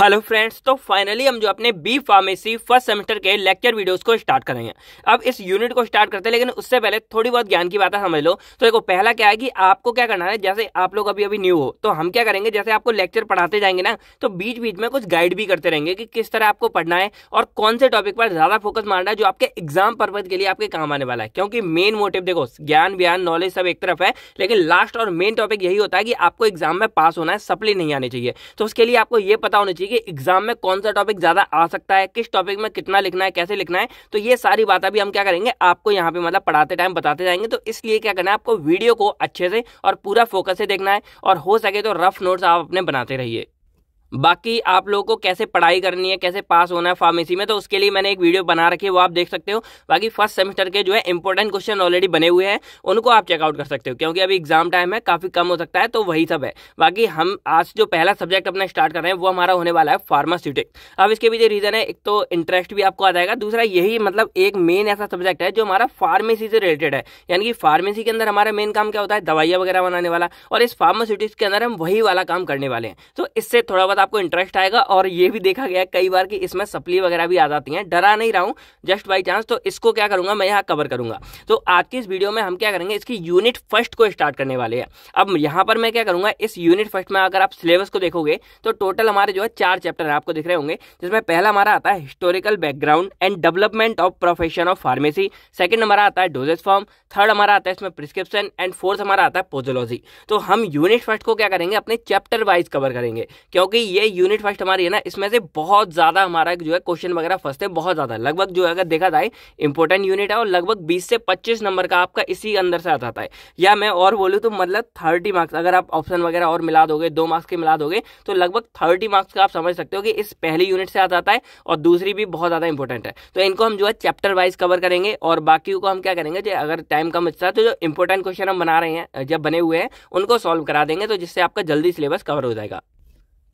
hello friends तो finally हम जो अपने बी फार्मेसी फर्स्ट सेमेस्टर के लेक्चर वीडियोस को स्टार्ट करेंगे अब इस यूनिट को स्टार्ट करते हैं लेकिन उससे पहले थोड़ी बहुत ज्ञान की है समझ लो तो देखो पहला क्या है कि आपको क्या करना है जैसे आप लोग अभी अभी न्यू हो तो हम क्या करेंगे जैसे आपको लेक्चर पढ़ाते जाएंगे ना तो बीच बीच में कुछ गाइड भी करते रहेंगे कि किस तरह आपको पढ़ना है और कौन से टॉपिक पर ज़्यादा फोकस मारना है जो आपके एग्जाम पर्पज के लिए आपके काम आने वाला है क्योंकि मेन मोटिव देखो ज्ञान व्यान नॉलेज सब एक तरफ है लेकिन लास्ट और मेन टॉपिक यही होता है कि आपको एग्जाम में पास होना है सप्ली नहीं आनी चाहिए तो उसके लिए आपको ये पता होना चाहिए ठीक है एग्जाम में कौन सा टॉपिक ज़्यादा आ सकता है किस टॉपिक में कितना लिखना है कैसे लिखना है तो ये सारी बातें भी हम क्या करेंगे आपको यहाँ पे मतलब पढ़ाते टाइम बताते जाएंगे तो इसलिए क्या करना है आपको वीडियो को अच्छे से और पूरा फोकस से देखना है और हो सके तो रफ नोट्स आप अपने बनाते रहिए बाकी आप लोगों को कैसे पढ़ाई करनी है कैसे पास होना है फार्मेसी में तो उसके लिए मैंने एक वीडियो बना रखी है वो आप देख सकते हो बाकी फर्स्ट सेमेस्टर के जो है इंपॉर्टेंट क्वेश्चन ऑलरेडी बने हुए हैं उनको आप चेकआउट कर सकते हो क्योंकि अभी एग्जाम टाइम है काफ़ी कम हो सकता है तो वही सब है बाकी हम आज जो पहला सब्जेक्ट अपना स्टार्ट कर रहे हैं वो हमारा होने वाला है फार्मास्यूटिक्स अब इसके पीछे रीज़न है एक तो इंटरेस्ट भी आपको आ जाएगा दूसरा यही मतलब एक मेन ऐसा सब्जेक्ट है जो हमारा फार्मेसी से रिलेटेड है यानी कि फार्मेसी के अंदर हमारा मेन काम क्या होता है दवाइयाँ वगैरह बनाने वाला और इस फार्मास्यूटिक्स के अंदर हम वही वाला काम करने वाले हैं तो इससे थोड़ा बहुत आपको इंटरेस्ट आएगा और ये भी देखा गया कई बार कि इसमें सप्ली वगैरह भी आ जाती हैं डरा नहीं रहा हूँ जस्ट बाई चांस तो इसको क्या करूँगा मैं यहाँ कवर करूँगा तो आज की इस वीडियो में हम क्या करेंगे इसकी यूनिट फर्स्ट को स्टार्ट करने वाले हैं अब यहाँ पर मैं क्या करूँगा इस यूनिट फर्स्ट में अगर आप सिलेबस को देखोगे तो टोटल हमारे जो है चार चैप्टर आपको दिख रहे होंगे जिसमें पहला हमारा आता है historical background and development of profession of pharmacy second हमारा आता है डोजेस फॉर्म थर्ड हमारा आता है इसमें प्रिस्क्रिप्शन एंड फोर्थ हमारा आता है पोजोलॉजी तो हम यूनिट फर्स्ट को क्या करेंगे अपने चैप्टर वाइज कवर करेंगे क्योंकि ये यूनिट फर्स्ट हमारी है ना इसमें से बहुत ज़्यादा हमारा जो है क्वेश्चन वगैरह फंसते बहुत ज़्यादा लगभग जो है अगर देखा जाए इंपॉर्टेंट यूनिट है और लगभग बीस से पच्चीस नंबर का आपका इसी अंदर से जाता है या मैं और बोलूँ तो मतलब थर्टी मार्क्स अगर आप ऑप्शन वगैरह और मिला दोगे दो मार्क्स के मिला दोगे तो लगभग थर्टी मार्क्स का आप समझ सकते हो कि इस पहली यूनिट से आ जाता है और दूसरी भी बहुत ज़्यादा इंपॉर्टेंट है तो इनको हम जो है चैप्टर वाइज कवर करेंगे और बाकी को हम क्या करेंगे अगर टाइम कम बचता है तो जो इंपॉर्टेंट क्वेश्चन हम बना रहे हैं जब बने हुए हैं उनको सॉल्व करा देंगे तो जिससे आपका जल्दी सिलेबस कवर हो जाएगा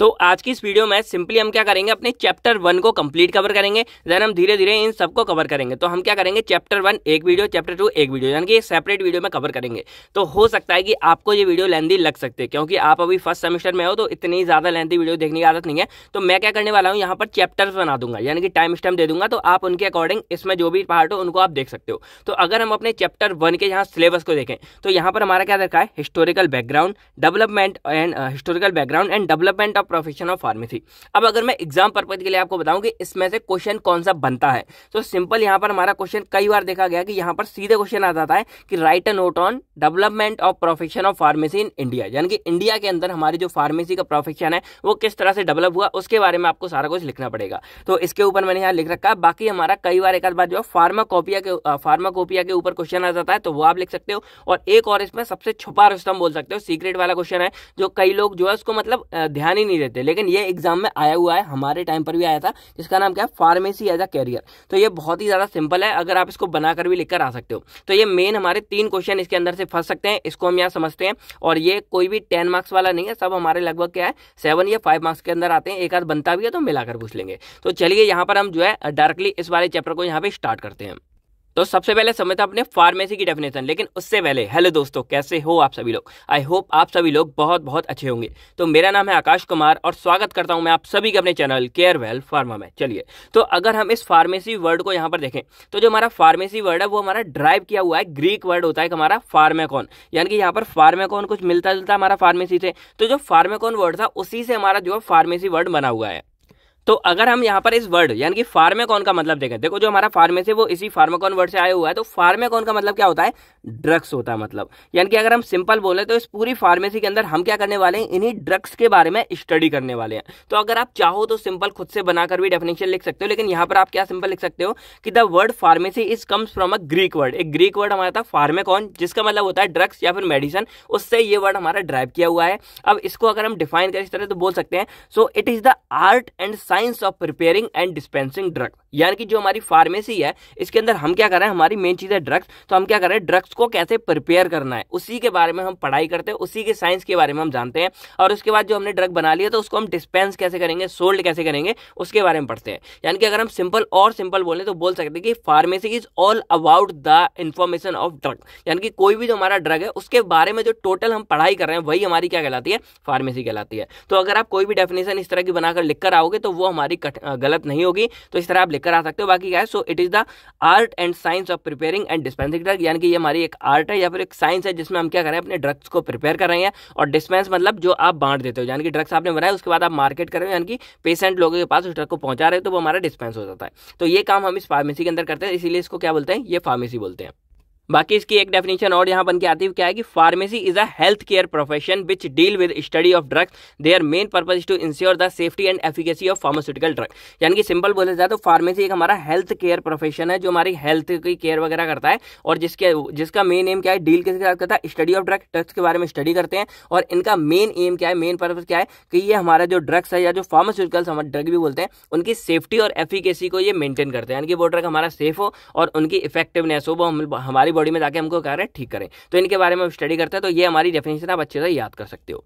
तो आज की इस वीडियो में सिंपली हम क्या करेंगे अपने चैप्टर वन को कंप्लीट कवर करेंगे देन हम धीरे धीरे इन सबको कवर करेंगे तो हम क्या करेंगे चैप्टर वन एक वीडियो चैप्टर टू एक वीडियो यानी कि एक सेपरेट वीडियो में कवर करेंगे तो हो सकता है कि आपको ये वीडियो लेंदी लग सकते हैं क्योंकि आप अभी फर्स्ट सेमेस्टर में हो तो इतनी ज़्यादा लेंदी वीडियो देखने की आदत नहीं है तो मैं क्या करने वाला हूँ यहाँ पर चैप्टर्स बना दूंगा यानी कि टाइम स्टैम दे दूंगा तो आप उनके अकॉर्डिंग इसमें जो भी पार्ट हो उनको आप देख सकते हो तो अगर हम अपने चैप्टर वन के यहाँ सिलेबस को देखें तो यहाँ पर हमारा क्या रखा है historical background development and historical background and development of profession of pharmacy अब अगर मैं एग्जाम पर्पज के लिए आपको बताऊं कि इसमें से क्वेश्चन कौन सा बनता है तो सिंपल यहाँ पर हमारा क्वेश्चन कई बार देखा गया कि यहाँ पर सीधे क्वेश्चन आ जाता है कि write a note on development of profession of pharmacy in India यानी कि इंडिया के अंदर हमारी जो फार्मेसी का प्रोफेशन है वो किस तरह से डेवलप हुआ उसके बारे में आपको सारा कुछ लिखना पड़ेगा तो इसके ऊपर मैंने यहाँ लिख रखा है बाकी हमारा कई बार एक बार जो फार्माकोपिया के फार्माकोपिया के ऊपर क्वेश्चन आ जाता है तो वो आप लिख सकते हो और एक और इसमें सबसे छुपा रुस्तम बोल सकते हो सीक्रेट वाला क्वेश्चन है जो कई लोग जो है उसको मतलब ध्यान ही नहीं रहते लेकिन ये एग्जाम में आया हुआ है हमारे टाइम पर भी आया था जिसका नाम क्या है फार्मेसी एज अ कैरियर तो ये बहुत ही ज़्यादा सिंपल है अगर आप इसको बनाकर भी लिखकर आ सकते हो तो ये मेन हमारे तीन क्वेश्चन इसके अंदर से फंस सकते हैं इसको हम यहाँ समझते हैं और ये कोई भी टेन मार्क्स वाला नहीं है सब हमारे लगभग क्या है सेवन या फाइव मार्क्स के अंदर आते हैं एक आध बनता भी है तो मिलाकर पूछ लेंगे तो चलिए यहाँ पर हम जो है डायरेक्टली इस वाले चैप्टर को यहाँ पे स्टार्ट करते हैं तो सबसे पहले समझता अपने फार्मेसी की डेफिनेशन लेकिन उससे पहले हेलो दोस्तों कैसे हो आप सभी लोग आई होप आप सभी लोग बहुत बहुत अच्छे होंगे तो मेरा नाम है आकाश कुमार और स्वागत करता हूं मैं आप सभी के अपने चैनल केयर वेल फार्मा में चलिए तो अगर हम इस फार्मेसी वर्ड को यहां पर देखें तो जो हमारा फार्मेसी वर्ड है वो हमारा ड्राइव किया हुआ है ग्रीक वर्ड होता है हमारा फार्मेकॉन यानी कि यहाँ पर फार्मेकॉन कुछ मिलता जुलता हमारा फार्मेसी से तो जो फार्मेकॉन वर्ड था उसी से हमारा जो फार्मेसी वर्ड बना हुआ है तो अगर हम यहाँ पर इस वर्ड यानी कि फार्मेकॉन का मतलब देखें देखो जो हमारा फार्मेसी वो इसी फार्मेकॉन वर्ड से आया हुआ है तो फार्मेकॉन का मतलब क्या होता है ड्रग्स होता है मतलब यानी कि अगर हम सिंपल बोले तो इस पूरी फार्मेसी के अंदर हम क्या करने वाले हैं इन्हीं ड्रग्स के बारे में स्टडी करने वाले हैं तो अगर आप चाहो तो सिंपल खुद से बनाकर भी डेफिनेशन लिख सकते हो लेकिन यहाँ पर आप क्या सिंपल लिख सकते हो कि the word pharmacy is comes from a Greek word एक ग्रीक वर्ड हमारा था फार्मेकॉन जिसका मतलब होता है ड्रग्स या फिर मेडिसिन उससे ये वर्ड हमारा ड्राइव किया हुआ है अब इसको अगर हम डिफाइन करें इस तरह तो बोल सकते हैं so it is the art and science of preparing and dispensing drug यानी कि जो हमारी फार्मेसी है इसके अंदर हम क्या कर रहे हैं हमारी मेन चीज़ है ड्रग्स तो हम क्या कर रहे हैं ड्रग्स को कैसे प्रिपेयर करना है उसी के बारे में हम पढ़ाई करते हैं उसी के साइंस के बारे में हम जानते हैं और उसके बाद जो हमने ड्रग बना लिया तो उसको हम डिस्पेंस कैसे करेंगे सोल्ड कैसे करेंगे उसके बारे में पढ़ते हैं यानी कि अगर हम सिंपल और सिंपल बोलें तो बोल सकते हैं कि pharmacy is all about the information of drug यानी कि कोई भी जो हमारा ड्रग है उसके बारे में जो टोटल हम पढ़ाई कर रहे हैं वही हमारी क्या कहलाती है फार्मेसी कहलाती है तो अगर आप कोई भी डेफिनेशन इस तरह की बनाकर लिख कर आओगे तो वो हमारी गलत नहीं होगी तो इस तरह आप करा सकते हो बाकी क्या है so it is the art and science of preparing and dispensing drug यानी कि ये हमारी एक आर्ट है या फिर एक साइंस है जिसमें हम क्या कर रहे हैं अपने ड्रग्स को प्रिपेयर कर रहे हैं और डिस्पेंस मतलब जो आप बांट देते हो यानी कि ड्रग्स आपने बनाया उसके बाद आप मार्केट कर रहे हो यानी कि पेशेंट लोगों के पास उस ड्रग को पहुंचा रहे हो तो वो हमारा डिस्पेंस हो जाता है तो ये काम हम इस फार्मेसी के अंदर करते हैं इसीलिए इसको क्या बोलते हैं ये फार्मेसी बोलते हैं बाकी इसकी एक डेफिनेशन और यहाँ बन के आती है क्या है कि pharmacy is a health care profession which deal with study of drugs their main purpose to ensure the safety and efficacy of pharmaceutical drug यानी कि सिंपल बोले जाए तो फार्मेसी एक हमारा हेल्थ केयर प्रोफेशन है जो हमारी हेल्थ की केयर वगैरह करता है और जिसके जिसका मेन एम क्या है डील किसके साथ करता है स्टडी ऑफ ड्रग ड्रग्स के बारे में स्टडी करते हैं और इनका मेन एम क्या है मेन पर्पज क्या है कि ये हमारा जो ड्रग्स है या जो फार्मास्यूटिकल्स हमारे ड्रग भी बोलते हैं उनकी सेफ्टी और एफिकेसी को ये मेंटेन करते हैं यानी कि वो ड्रग हमारा सेफ हो और उनकी इफेक्टिवनेस हो वो हम हमारी बॉडी में जाके हमको कह रहे हैं ठीक करें तो इनके बारे में स्टडी करते हैं तो ये हमारी डेफिनेशन आप अच्छे से याद कर सकते हो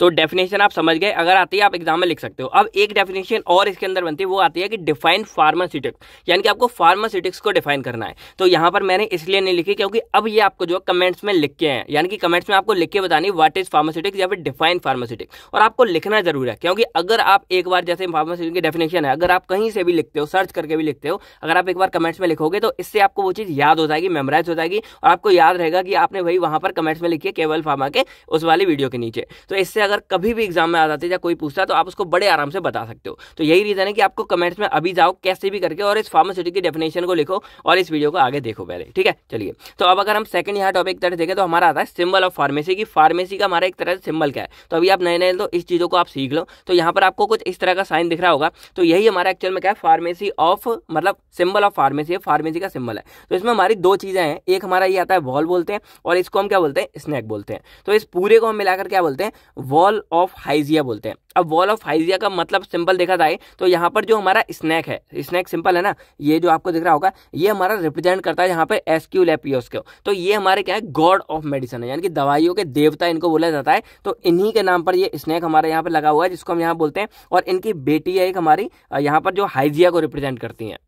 तो डेफिनेशन आप समझ गए अगर आती है आप एग्जाम में लिख सकते हो अब एक डेफिनेशन और इसके अंदर बनती है वो आती है कि डिफाइन फार्मास्यूटिक्स यानी कि आपको फार्मास्यूटिक्स को डिफाइन करना है तो यहाँ पर मैंने इसलिए नहीं लिखी क्योंकि अब ये आपको जो कमेंट्स में लिख के हैं यानी कि कमेंट्स में आपको लिख के बतानी वाट इज फार्मास्यूटिक्स या फिर डिफाइन फार्मास्यूटिक्स और आपको लिखना जरूर है क्योंकि अगर आप एक बार जैसे फार्मास्यूटिक की डेफिनेशन है अगर आप कहीं से भी लिखते हो सर्च करके भी लिखते हो अगर आप एक बार कमेंट्स में लिखोगे तो इससे आपको वो चीज़ याद हो जाएगी मेमोराइज हो जाएगी और आपको याद रहेगा कि आपने वही वहाँ पर कमेंट्स में लिखी केवल फार्मा के उस वाली वीडियो के नीचे तो इससे अगर कभी भी एग्जाम में आ जाती है या कोई पूछता है तो आप उसको बड़े आराम से बता सकते हो तो यही रीज़न है कि आपको कमेंट्स में अभी जाओ कैसे भी करके और इस फार्मास्यूटिक की डेफिनेशन को लिखो और इस वीडियो को आगे देखो पहले ठीक है चलिए तो अब अगर हम सेकंड यहाँ टॉपिक तरह देखें तो हमारा आता है सिंबल ऑफ फार्मेसी की फार्मेसी का हमारा एक तरह से सिंबल क्या है तो अभी आप नए नए तो इस चीज़ों को आप सीख लो तो यहाँ पर आपको कुछ इस तरह का साइन दिख रहा होगा तो यही हमारा एक्चुअल में क्या है फार्मेसी ऑफ मतलब सिंबल ऑफ फार्मेसी है फार्मेसी का सिंबल है तो इसमें हमारी दो चीज़ें हैं एक हमारा ये आता है वॉल बोलते हैं और इसको हम क्या बोलते हैं स्नैक बोलते हैं तो इस पूरे को हम मिलाकर क्या बोलते हैं वॉल ऑफ हाइजिया बोलते हैं अब वॉल ऑफ हाइजिया का मतलब सिंपल देखा जाए तो यहाँ पर जो हमारा स्नैक है स्नैक सिंपल है ना ये जो आपको दिख रहा होगा ये हमारा रिप्रेजेंट करता है यहाँ पर एसक्यू लेपियोस को तो ये हमारे क्या है गॉड ऑफ मेडिसिन है यानी कि दवाइयों के देवता इनको बोला जाता है तो इन्हीं के नाम पर ये स्नैक हमारे यहाँ पर लगा हुआ है जिसको हम यहाँ बोलते हैं और इनकी बेटी है एक हमारी यहाँ पर जो हाइजिया को रिप्रेजेंट करती है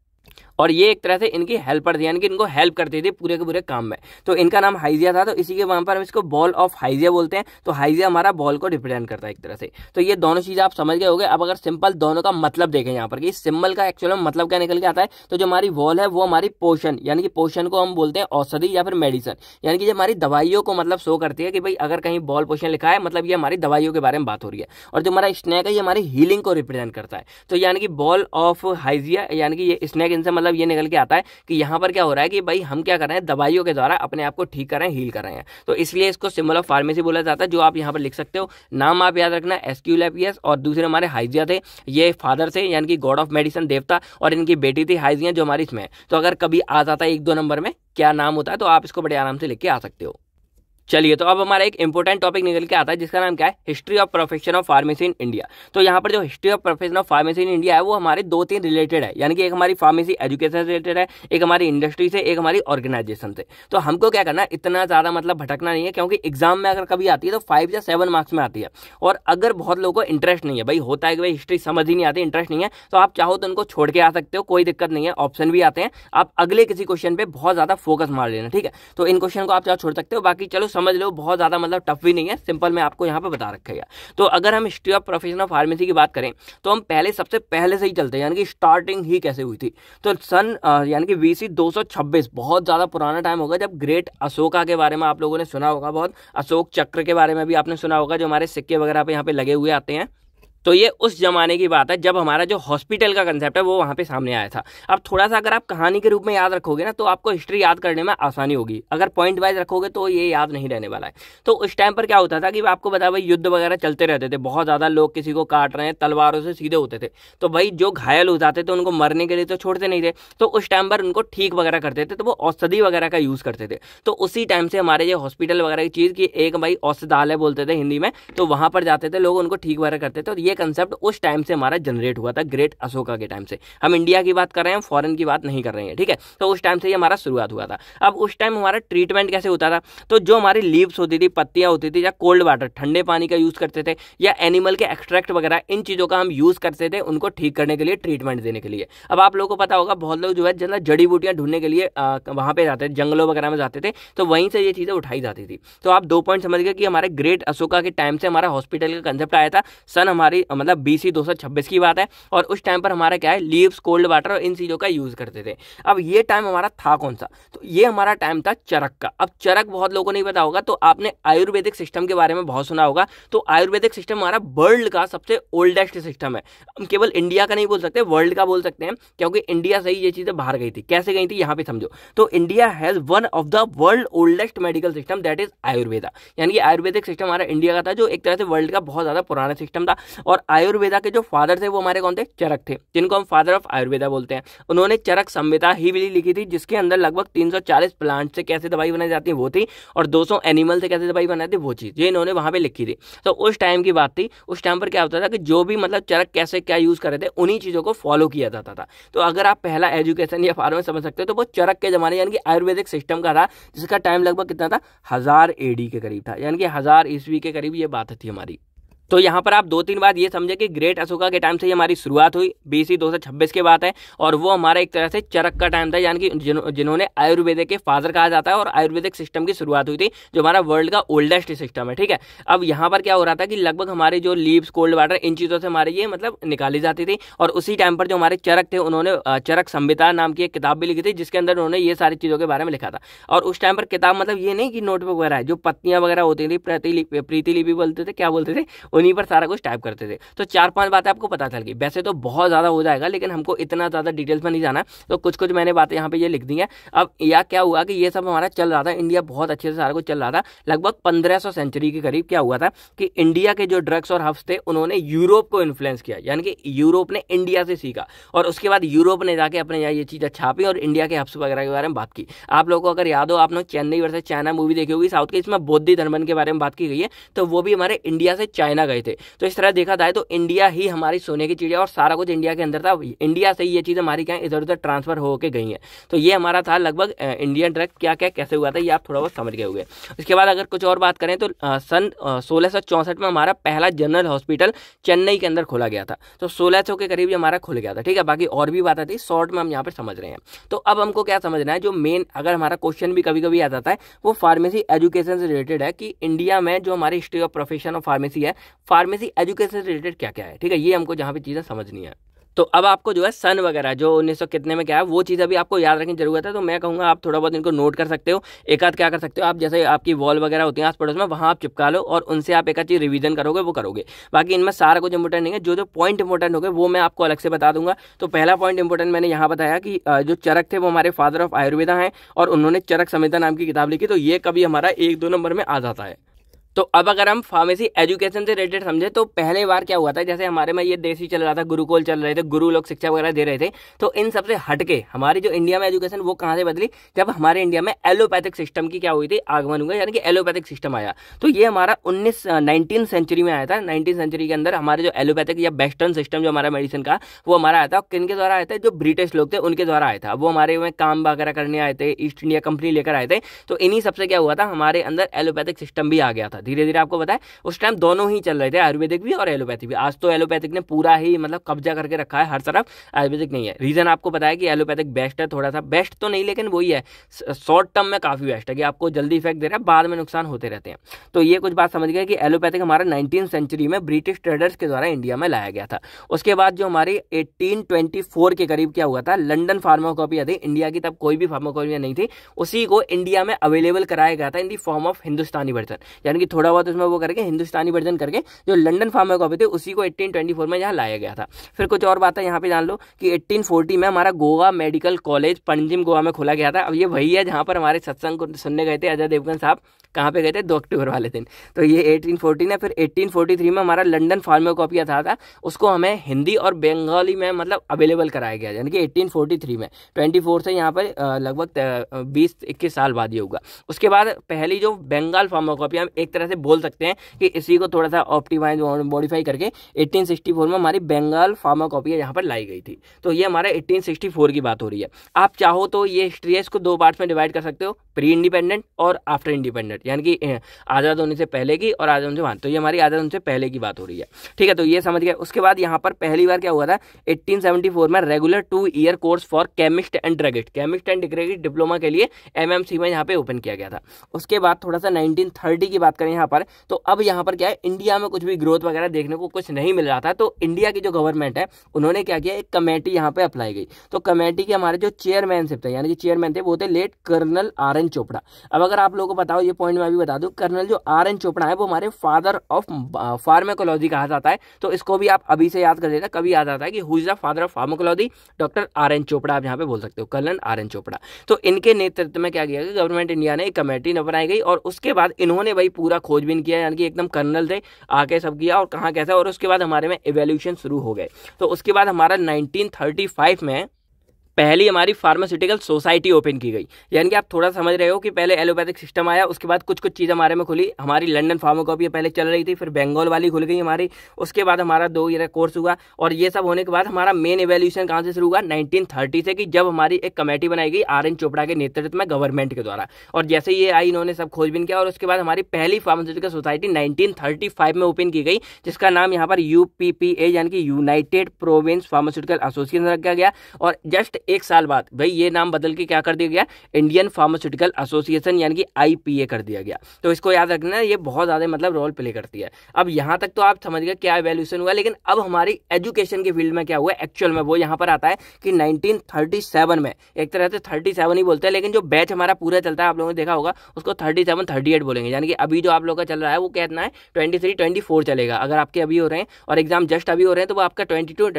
और ये एक तरह से इनकी हेल्पर थे यानी कि इनको हेल्प करते थे पूरे के पूरे काम में तो इनका नाम हाइजिया था तो इसी के वहां पर हम इसको बॉल ऑफ हाइजिया बोलते हैं तो हाइजिया हमारा बॉल को रिप्रेजेंट करता है एक तरह से तो ये दोनों चीज़ आप समझ गए हो अब अगर सिंपल दोनों का मतलब देखें यहाँ पर कि सिंबल का एक्चुअल मतलब क्या निकल के आता है तो जो हमारी वॉल है वो हमारी पोषण यानी कि पोषण को हम बोलते हैं औषधि या फिर मेडिसन यानी कि जो हमारी दवाइयों को मतलब शो करती है कि भाई अगर कहीं बॉल पोषण लिखा है मतलब ये हमारी दवाइयों के बारे में बात हो रही है और जो हमारा स्नैक है ये हमारी हीलिंग को रिप्रेजेंट करता है तो यानी कि बॉल ऑफ हाइजिया यानी कि ये स्नैक इनसे मतलब मतलब ये निकल के आता है कि यहाँ पर क्या हो रहा है कि भाई हम क्या कर रहे हैं दवाइयों के द्वारा अपने आप को ठीक कर रहे हैं हील कर रहे हैं तो इसलिए इसको सिम्बल ऑफ फार्मेसी बोला जाता है जो आप यहाँ पर लिख सकते हो नाम आप याद रखना एसक्यूलेपियस e और दूसरे हमारे हाइजिया थे ये फादर थे यानी कि गॉड ऑफ मेडिसिन देवता और इनकी बेटी थी हाइजिया जो हमारी इसमें तो अगर कभी आ जाता है एक दो नंबर में क्या नाम होता है तो आप इसको बड़े आराम से लिख के आ सकते हो चलिए तो अब हमारा एक इंपॉर्टेंट टॉपिक निकल के आता है जिसका नाम क्या है history of profession of pharmacy in India तो यहाँ पर जो history of profession of pharmacy in India है वो हमारे दो तीन रिलेटेड है यानी कि एक हमारी फार्मेसी एजुकेशन से रिलेटेड है एक हमारी इंडस्ट्री से एक हमारी ऑर्गेनाइजेशन से तो हमको क्या करना इतना ज़्यादा मतलब भटकना नहीं है क्योंकि एग्जाम में अगर कभी आती है तो फाइव या सेवन मार्क्स में आती है और अगर बहुत लोगों को इंटरेस्ट नहीं है भाई होता है कि भाई हिस्ट्री समझ ही नहीं आती इंटरेस्ट नहीं है तो आप चाहो तो उनको छोड़ के आ सकते हो कोई दिक्कत नहीं है ऑप्शन भी आते हैं आप अगले किसी क्वेश्चन पर बहुत ज़्यादा फोकस मार लेना ठीक है तो इन क्वेश्चन को आप चाहो छोड़ सकते हो बाकी चलो समझ लो बहुत ज़्यादा मतलब टफ भी नहीं है सिंपल मैं आपको यहाँ पर बता रखेगा तो अगर हम हिस्ट्री ऑफ प्रोफेशनल फार्मेसी की बात करें तो हम पहले सबसे पहले से ही चलते हैं यानी कि स्टार्टिंग ही कैसे हुई थी तो सन यानी कि वी सी बहुत ज़्यादा पुराना टाइम होगा जब ग्रेट अशोका के बारे में आप लोगों ने सुना होगा बहुत अशोक चक्र के बारे में भी आपने सुना होगा जो हमारे सिक्के वगैरह पे यहाँ पे लगे हुए आते हैं तो ये उस ज़माने की बात है जब हमारा जो हॉस्पिटल का कंसेप्ट है वो वहाँ पे सामने आया था अब थोड़ा सा अगर आप कहानी के रूप में याद रखोगे ना तो आपको हिस्ट्री याद करने में आसानी होगी अगर पॉइंट वाइज रखोगे तो ये याद नहीं रहने वाला है तो उस टाइम पर क्या होता था कि आपको बता भाई युद्ध वगैरह चलते रहते थे बहुत ज़्यादा लोग किसी को काट रहे हैं तलवारों से सीधे होते थे तो भाई जो घायल हो जाते थे उनको मरने के लिए तो छोड़ते नहीं थे तो उस टाइम पर उनको ठीक वगैरह करते थे तो वो औषधि वगैरह का यूज़ करते थे तो उसी टाइम से हमारे ये हॉस्पिटल वगैरह की चीज़ की एक भाई औषधालय बोलते थे हिंदी में तो वहाँ पर जाते थे लोग उनको ठीक वगैरह करते थे और ये ये कंसेप्ट उस टाइम से हमारा जनरेट हुआ था ग्रेट अशोका के टाइम से हम इंडिया की बात कर रहे हैं फॉरन की बात नहीं कर रहे हैं ठीक है तो उस टाइम से ये हमारा शुरुआत हुआ था अब उस टाइम हमारा ट्रीटमेंट कैसे होता था तो जो हमारी लीव्स होती थी पत्तियाँ होती थी या कोल्ड वाटर ठंडे पानी का यूज़ करते थे या एनिमल के एक्सट्रैक्ट वगैरह इन चीज़ों का हम यूज़ करते थे उनको ठीक करने के लिए ट्रीटमेंट देने के लिए अब आप लोगों को पता होगा बहुत लोग जो है जनता जड़ी बूटियाँ ढूंढने के लिए वहाँ पर जाते थे जंगलों वगैरह में जाते थे तो वहीं से ये चीज़ें उठाई जाती थी तो आप दो पॉइंट समझ गए कि हमारे ग्रेट अशोका के टाइम से हमारा हॉस्पिटल का कंसेप्ट आया था सन हमारी मतलब बीसी दो की बात है और उस टाइम पर हमारा क्या है लीव्स कोल्ड वाटर और इन चीज़ों का यूज़ करते थे अब ये टाइम हमारा था कौन सा तो ये हमारा टाइम था चरक का अब चरक बहुत लोगों को नहीं पता होगा तो आपने आयुर्वेदिक सिस्टम के बारे में बहुत सुना होगा तो आयुर्वेदिक सिस्टम हमारा वर्ल्ड का सबसे ओल्डेस्ट सिस्टम है हम केवल इंडिया का नहीं बोल सकते वर्ल्ड का बोल सकते हैं क्योंकि इंडिया से ही ये चीज़ें बाहर गई थी कैसे गई थी यहाँ पर समझो तो India has one of the world oldest medical system that is Ayurveda यानी कि आयुर्वेदिक सिस्टम हमारा इंडिया का था जो एक तरह से वर्ल्ड का बहुत ज़्यादा पुराना सिस्टम था और आयुर्वेदा के जो फादर थे वो हमारे कौन थे चरक थे जिनको हम फादर ऑफ आयुर्वेदा बोलते हैं उन्होंने चरक संहिता ही विली लिखी थी जिसके अंदर लगभग 340 प्लांट से कैसे दवाई बनाई जाती है वो थी और 200 एनिमल से कैसे दवाई बनाई थी वो चीज़ ये इन्होंने वहाँ पर लिखी थी तो उस टाइम की बात थी उस टाइम पर क्या होता था कि जो भी मतलब चरक कैसे क्या यूज़ कर रहे थे उन्हीं चीज़ों को फॉलो किया जाता था तो अगर आप पहला एजुकेशन या फार्मेसी समझ सकते हो तो वो चरक के ज़माने यानी कि आयुर्वेदिक सिस्टम का था जिसका टाइम लगभग कितना था हज़ार एडी के करीब था यानी कि हज़ार ईस्वी के करीब ये बात थी हमारी तो यहाँ पर आप दो तीन बात ये समझे कि ग्रेट अशोका के टाइम से ही हमारी शुरुआत हुई बीसी 226 के बाद है और वो हमारा एक तरह से चरक का टाइम था यानी कि जिन्होंने आयुर्वेदिक के फादर कहा जाता है और आयुर्वेदिक सिस्टम की शुरुआत हुई थी जो हमारा वर्ल्ड का ओल्डेस्ट सिस्टम है ठीक है अब यहाँ पर क्या हो रहा था कि लगभग हमारे जो लीव्स कोल्ड वाटर इन चीज़ों से हमारे ये मतलब निकाली जाती थी और उसी टाइम पर जो हमारे चरक थे उन्होंने चरक संविता नाम की एक किताब भी लिखी थी जिसके अंदर उन्होंने ये सारी चीज़ों के बारे में लिखा था और उस टाइम पर किताब मतलब ये नहीं कि नोटबुक वगैरह है जो पत्नियाँ वगैरह होती थी प्रीति लिपि बोलते थे क्या बोलते थे उन्हीं पर सारा कुछ टाइप करते थे तो चार पांच बातें आपको पता चल गई वैसे तो बहुत ज़्यादा हो जाएगा लेकिन हमको इतना ज़्यादा डिटेल्स में नहीं जाना तो कुछ कुछ मैंने बातें यहाँ पे ये लिख दी हैं अब या क्या हुआ कि ये सब हमारा चल रहा था इंडिया बहुत अच्छे से सारा कुछ चल रहा था लगभग पंद्रह सेंचुरी के करीब क्या हुआ था कि इंडिया के जो ड्रग्स और हफ्स थे उन्होंने यूरोप को इन्फ्लुएंस किया यानी कि यूरोप ने इंडिया से सीखा और उसके बाद यूरोप ने जाके अपने यहाँ ये चीज़ें छापी और इंडिया के हफ्स वगैरह के बारे में बात की आप लोगों को अगर याद हो आप लोग चेन्नई वर्सेज चाइना मूवी देखी होगी साउथ की इसमें बौद्धि धर्मन के बारे में बात की गई है तो वो भी हमारे इंडिया से चाइना गए थे तो इस तरह देखा जाए तो इंडिया ही हमारी सोने की चिड़िया और सारा कुछ इंडिया के अंदर था इंडिया से ये चीज़ हमारी क्या इधर उधर ट्रांसफर होकर गई है तो ये हमारा था लगभग इंडियन ड्रग क्या क्या कैसे हुआ था ये आप थोड़ा बहुत समझ गए हुए उसके बाद अगर कुछ और बात करें तो सन सोलह में हमारा पहला जनरल हॉस्पिटल चेन्नई के अंदर खोला गया था तो सोलह के करीब हमारा खुल गया था ठीक है बाकी और भी बात आती शॉर्ट में हम यहाँ पर समझ रहे हैं तो अब हमको क्या समझना है जो मेन अगर हमारा क्वेश्चन भी कभी कभी आ जाता है वो फार्मेसी एजुकेशन से रिलेटेड है कि इंडिया में जो हमारी history of profession of pharmacy है फार्मेसी एजुकेशन से रिलेटेड क्या क्या है ठीक है ये हमको जहाँ पे चीज़ें समझनी है तो अब आपको जो है सन वगैरह जो उन्नीस सौ कितने में क्या है वो चीज़ अभी आपको याद रखने की जरूरत है तो मैं कहूँगा आप थोड़ा बहुत इनको नोट कर सकते हो एक आध क्या कर सकते हो आप जैसे आपकी वॉल वगैरह होती है आस पड़ोस में वहाँ आप चिपका लो और उनसे आप एक आध चीज़ रिवीजन करोगे वो करोगे बाकी इनमें सारा कुछ इंपॉर्टेंट नहीं है जो जो पॉइंट इंपॉर्टेंट हो वो मैं आपको अलग से बता दूंगा तो पहला पॉइंट इंपॉर्टेंट मैंने यहाँ बताया कि जो चरक थे वो हमारे फादर ऑफ आयुर्वेदा हैं और उन्होंने चरक संहिता नाम की किताब लिखी तो ये कभी हमारा एक दो नंबर में आ जाता है तो अब अगर हम फार्मेसी एजुकेशन से रिलेटेड समझे तो पहले बार क्या हुआ था जैसे हमारे में ये देसी चल रहा था गुरुकुल चल रहे थे गुरु लोग शिक्षा वगैरह दे रहे थे तो इन सबसे हटके हमारी जो इंडिया में एजुकेशन वो कहाँ से बदली जब हमारे इंडिया में एलोपैथिक सिस्टम की क्या हुई थी आगमन हुआ यानी कि एलोपैथिक सिस्टम आया तो ये हमारा उन्नीस नाइनटीन सेंचुरी में आया था नाइनटीन सेंचुरी के अंदर हमारे जो एलोपैथिक या वेस्टर्न सिस्टम जो हमारा मेडिसिन का वो हमारा आया था किन के द्वारा आया था जो ब्रिटिश लोग थे उनके द्वारा आया था वो हमारे में काम वगैरह करने आए थे ईस्ट इंडिया कंपनी लेकर आए थे तो इन्हीं सबसे क्या हुआ था हमारे अंदर एलोपैथिक सिस्टम भी आ गया था था धीरे धीरे आपको बताया उस टाइम दोनों ही चल रहे थे आयुर्वेदिक भी और एलोपैथिक भी आज तो एलोपैथिक ने पूरा ही मतलब कब्जा करके रखा है हर तरफ आयुर्वेदिक नहीं है रीज़न आपको बताया कि एलोपैथिक बेस्ट है थोड़ा सा बेस्ट तो नहीं लेकिन वही है शॉर्ट टर्म में काफ़ी बेस्ट है कि आपको जल्दी इफेक्ट दे रहा है बाद में नुकसान होते रहते हैं तो ये कुछ बात समझ गए कि एलोपैथिक हमारा नाइनटीन सेंचुरी में ब्रिटिश ट्रेडर्स के द्वारा इंडिया में लाया गया था उसके बाद जो हमारी एटीन के करीब क्या हुआ था लंडन फार्माकोपिया थी इंडिया की तब कोई भी फार्माकोपिया नहीं थी उसी को इंडिया में अवेलेबल कराया गया था in the form of Hindustani version यानी कि थोड़ा बहुत उसमें वो करके हिंदुस्तानी वर्जन करके जो लंडन फार्म थी उसी को 1824 में यहाँ लाया गया था फिर कुछ और बात है यहाँ पे जान लो कि 1840 में हमारा गोवा मेडिकल कॉलेज पंजिम गोवा में खोला गया था अब ये वही है जहाँ पर हमारे सत्संग सुनने गए थे अजय देवगन साहब कहाँ पे गए थे दो अक्टूबर वाले दिन तो ये 1840 है फिर 1843 में हमारा लंडन फार्माकॉपी था था उसको हमें हिंदी और बंगाली में मतलब अवेलेबल कराया गया यानी कि 1843 में 24 से यहाँ पर लगभग 20 इक्कीस साल बाद ये होगा उसके बाद पहली जो बंगाल फार्माकॉपी एक तरह तरह से बोल सकते हैं कि इसी को थोड़ा सा ऑप्टिमाइज मॉडिफाई करके 1864 में हमारी बंगाल फार्मा कॉपी यहाँ पर लाई गई थी तो ये हमारा 1864 की बात हो रही है आप चाहो तो ये हिस्ट्री है इसको दो पार्ट्स में डिवाइड कर सकते हो प्री इंडिपेंडेंट और आफ्टर इंडिपेंडेंट यानी कि आज़ाद होने से पहले की और आज़ाद होने से बाद तो ये हमारी आज़ाद होने से पहले की बात हो रही है ठीक है तो ये समझ गया उसके बाद यहाँ पर पहली बार क्या हुआ था 1874 में regular two year course for chemist and druggist chemist and druggist diploma के लिए एमएमसी में यहाँ पे ओपन किया गया था उसके बाद थोड़ा सा नाइनटीन की बात करें हैं यहाँ पर तो अब यहाँ पर क्या है इंडिया में कुछ भी ग्रोथ वगैरह देखने को कुछ नहीं मिल रहा था तो इंडिया की जो गवर्नमेंट है उन्होंने क्या किया एक कमेटी यहाँ पर अप्लाई गई तो कमेटी के हमारे जो चेयरमैनशिप थे यानी कि चेयरमैन थे वो थे late colonel R N Chopra अब अगर आप लोगों को बताओ ये पॉइंट मैं भी बता दूँ कर्नल जो आर एन चोपड़ा है वो हमारे फादर ऑफ फार्मेकोलॉजी कहा जाता है तो इसको भी आप अभी से याद कर देना कभी याद आता है कि who is the father of pharmacology doctor R N Chopra आप यहाँ पे बोल सकते हो कर्नल आर एन चोपड़ा तो इनके नेतृत्व में क्या किया गया गवर्नमेंट इंडिया ने एक कमेटी बनाई गई और उसके बाद इन्होंने भाई पूरा पूरा खोजबीन किया यानी कि एकदम कर्नल थे आके सब किया और कहाँ कैसा और उसके बाद हमारे में एवेल्यूशन शुरू हो गए तो उसके बाद हमारा नाइनटीन में पहली हमारी फार्मास्यूटिकल सोसाइटी ओपन की गई यानी कि आप थोड़ा समझ रहे हो कि पहले एलोपैथिक सिस्टम आया उसके बाद कुछ कुछ चीज़ हमारे में खुली हमारी लंडन फार्मोकॉपी पहले चल रही थी फिर बंगाल वाली खुल गई हमारी उसके बाद हमारा दो ईयर कोर्स हुआ और ये सब होने के बाद हमारा मेन एवेल्यूशन कहाँ से शुरू हुआ नाइनटीन से कि जब हमारी एक कमेटी बनाई गई आर एन चोपड़ा के नेतृत्व में गवर्नमेंट के द्वारा और जैसे ये आई इन्होंने सब खोजबीन किया और उसके बाद हमारी पहली फार्मास्यूटिकल सोसाइटी नाइनटीन में ओपन की गई जिसका नाम यहाँ पर यू यानी कि यूनाइटेड प्रोविंस फार्मास्यूटिकल एसोसिएशन रखा गया और जस्ट एक साल बाद भाई ये नाम बदल के क्या कर दिया गया इंडियन फार्मास्यूटिकल एसोसिएशन यानी कि आई कर दिया गया तो इसको याद रखना ये बहुत ज़्यादा मतलब रोल प्ले करती है अब यहाँ तक तो आप समझ गए क्या वैल्यूशन हुआ लेकिन अब हमारी एजुकेशन के फील्ड में क्या हुआ एक्चुअल में वो यहाँ पर आता है कि नाइनटीन में एक तरह से थर्टी ही बोलते हैं लेकिन जो बैच हमारा पूरा चलता है आप लोगों ने देखा होगा उसको थर्टी सेवन बोलेंगे यानी कि अभी जो आप लोगों का चल रहा है वो कहना है ट्वेंटी थ्री चलेगा अगर आपके अभी हो रहे हैं और एग्जाम जस्ट अभी हो रहे हैं तो वो आपका ट्वेंटी टू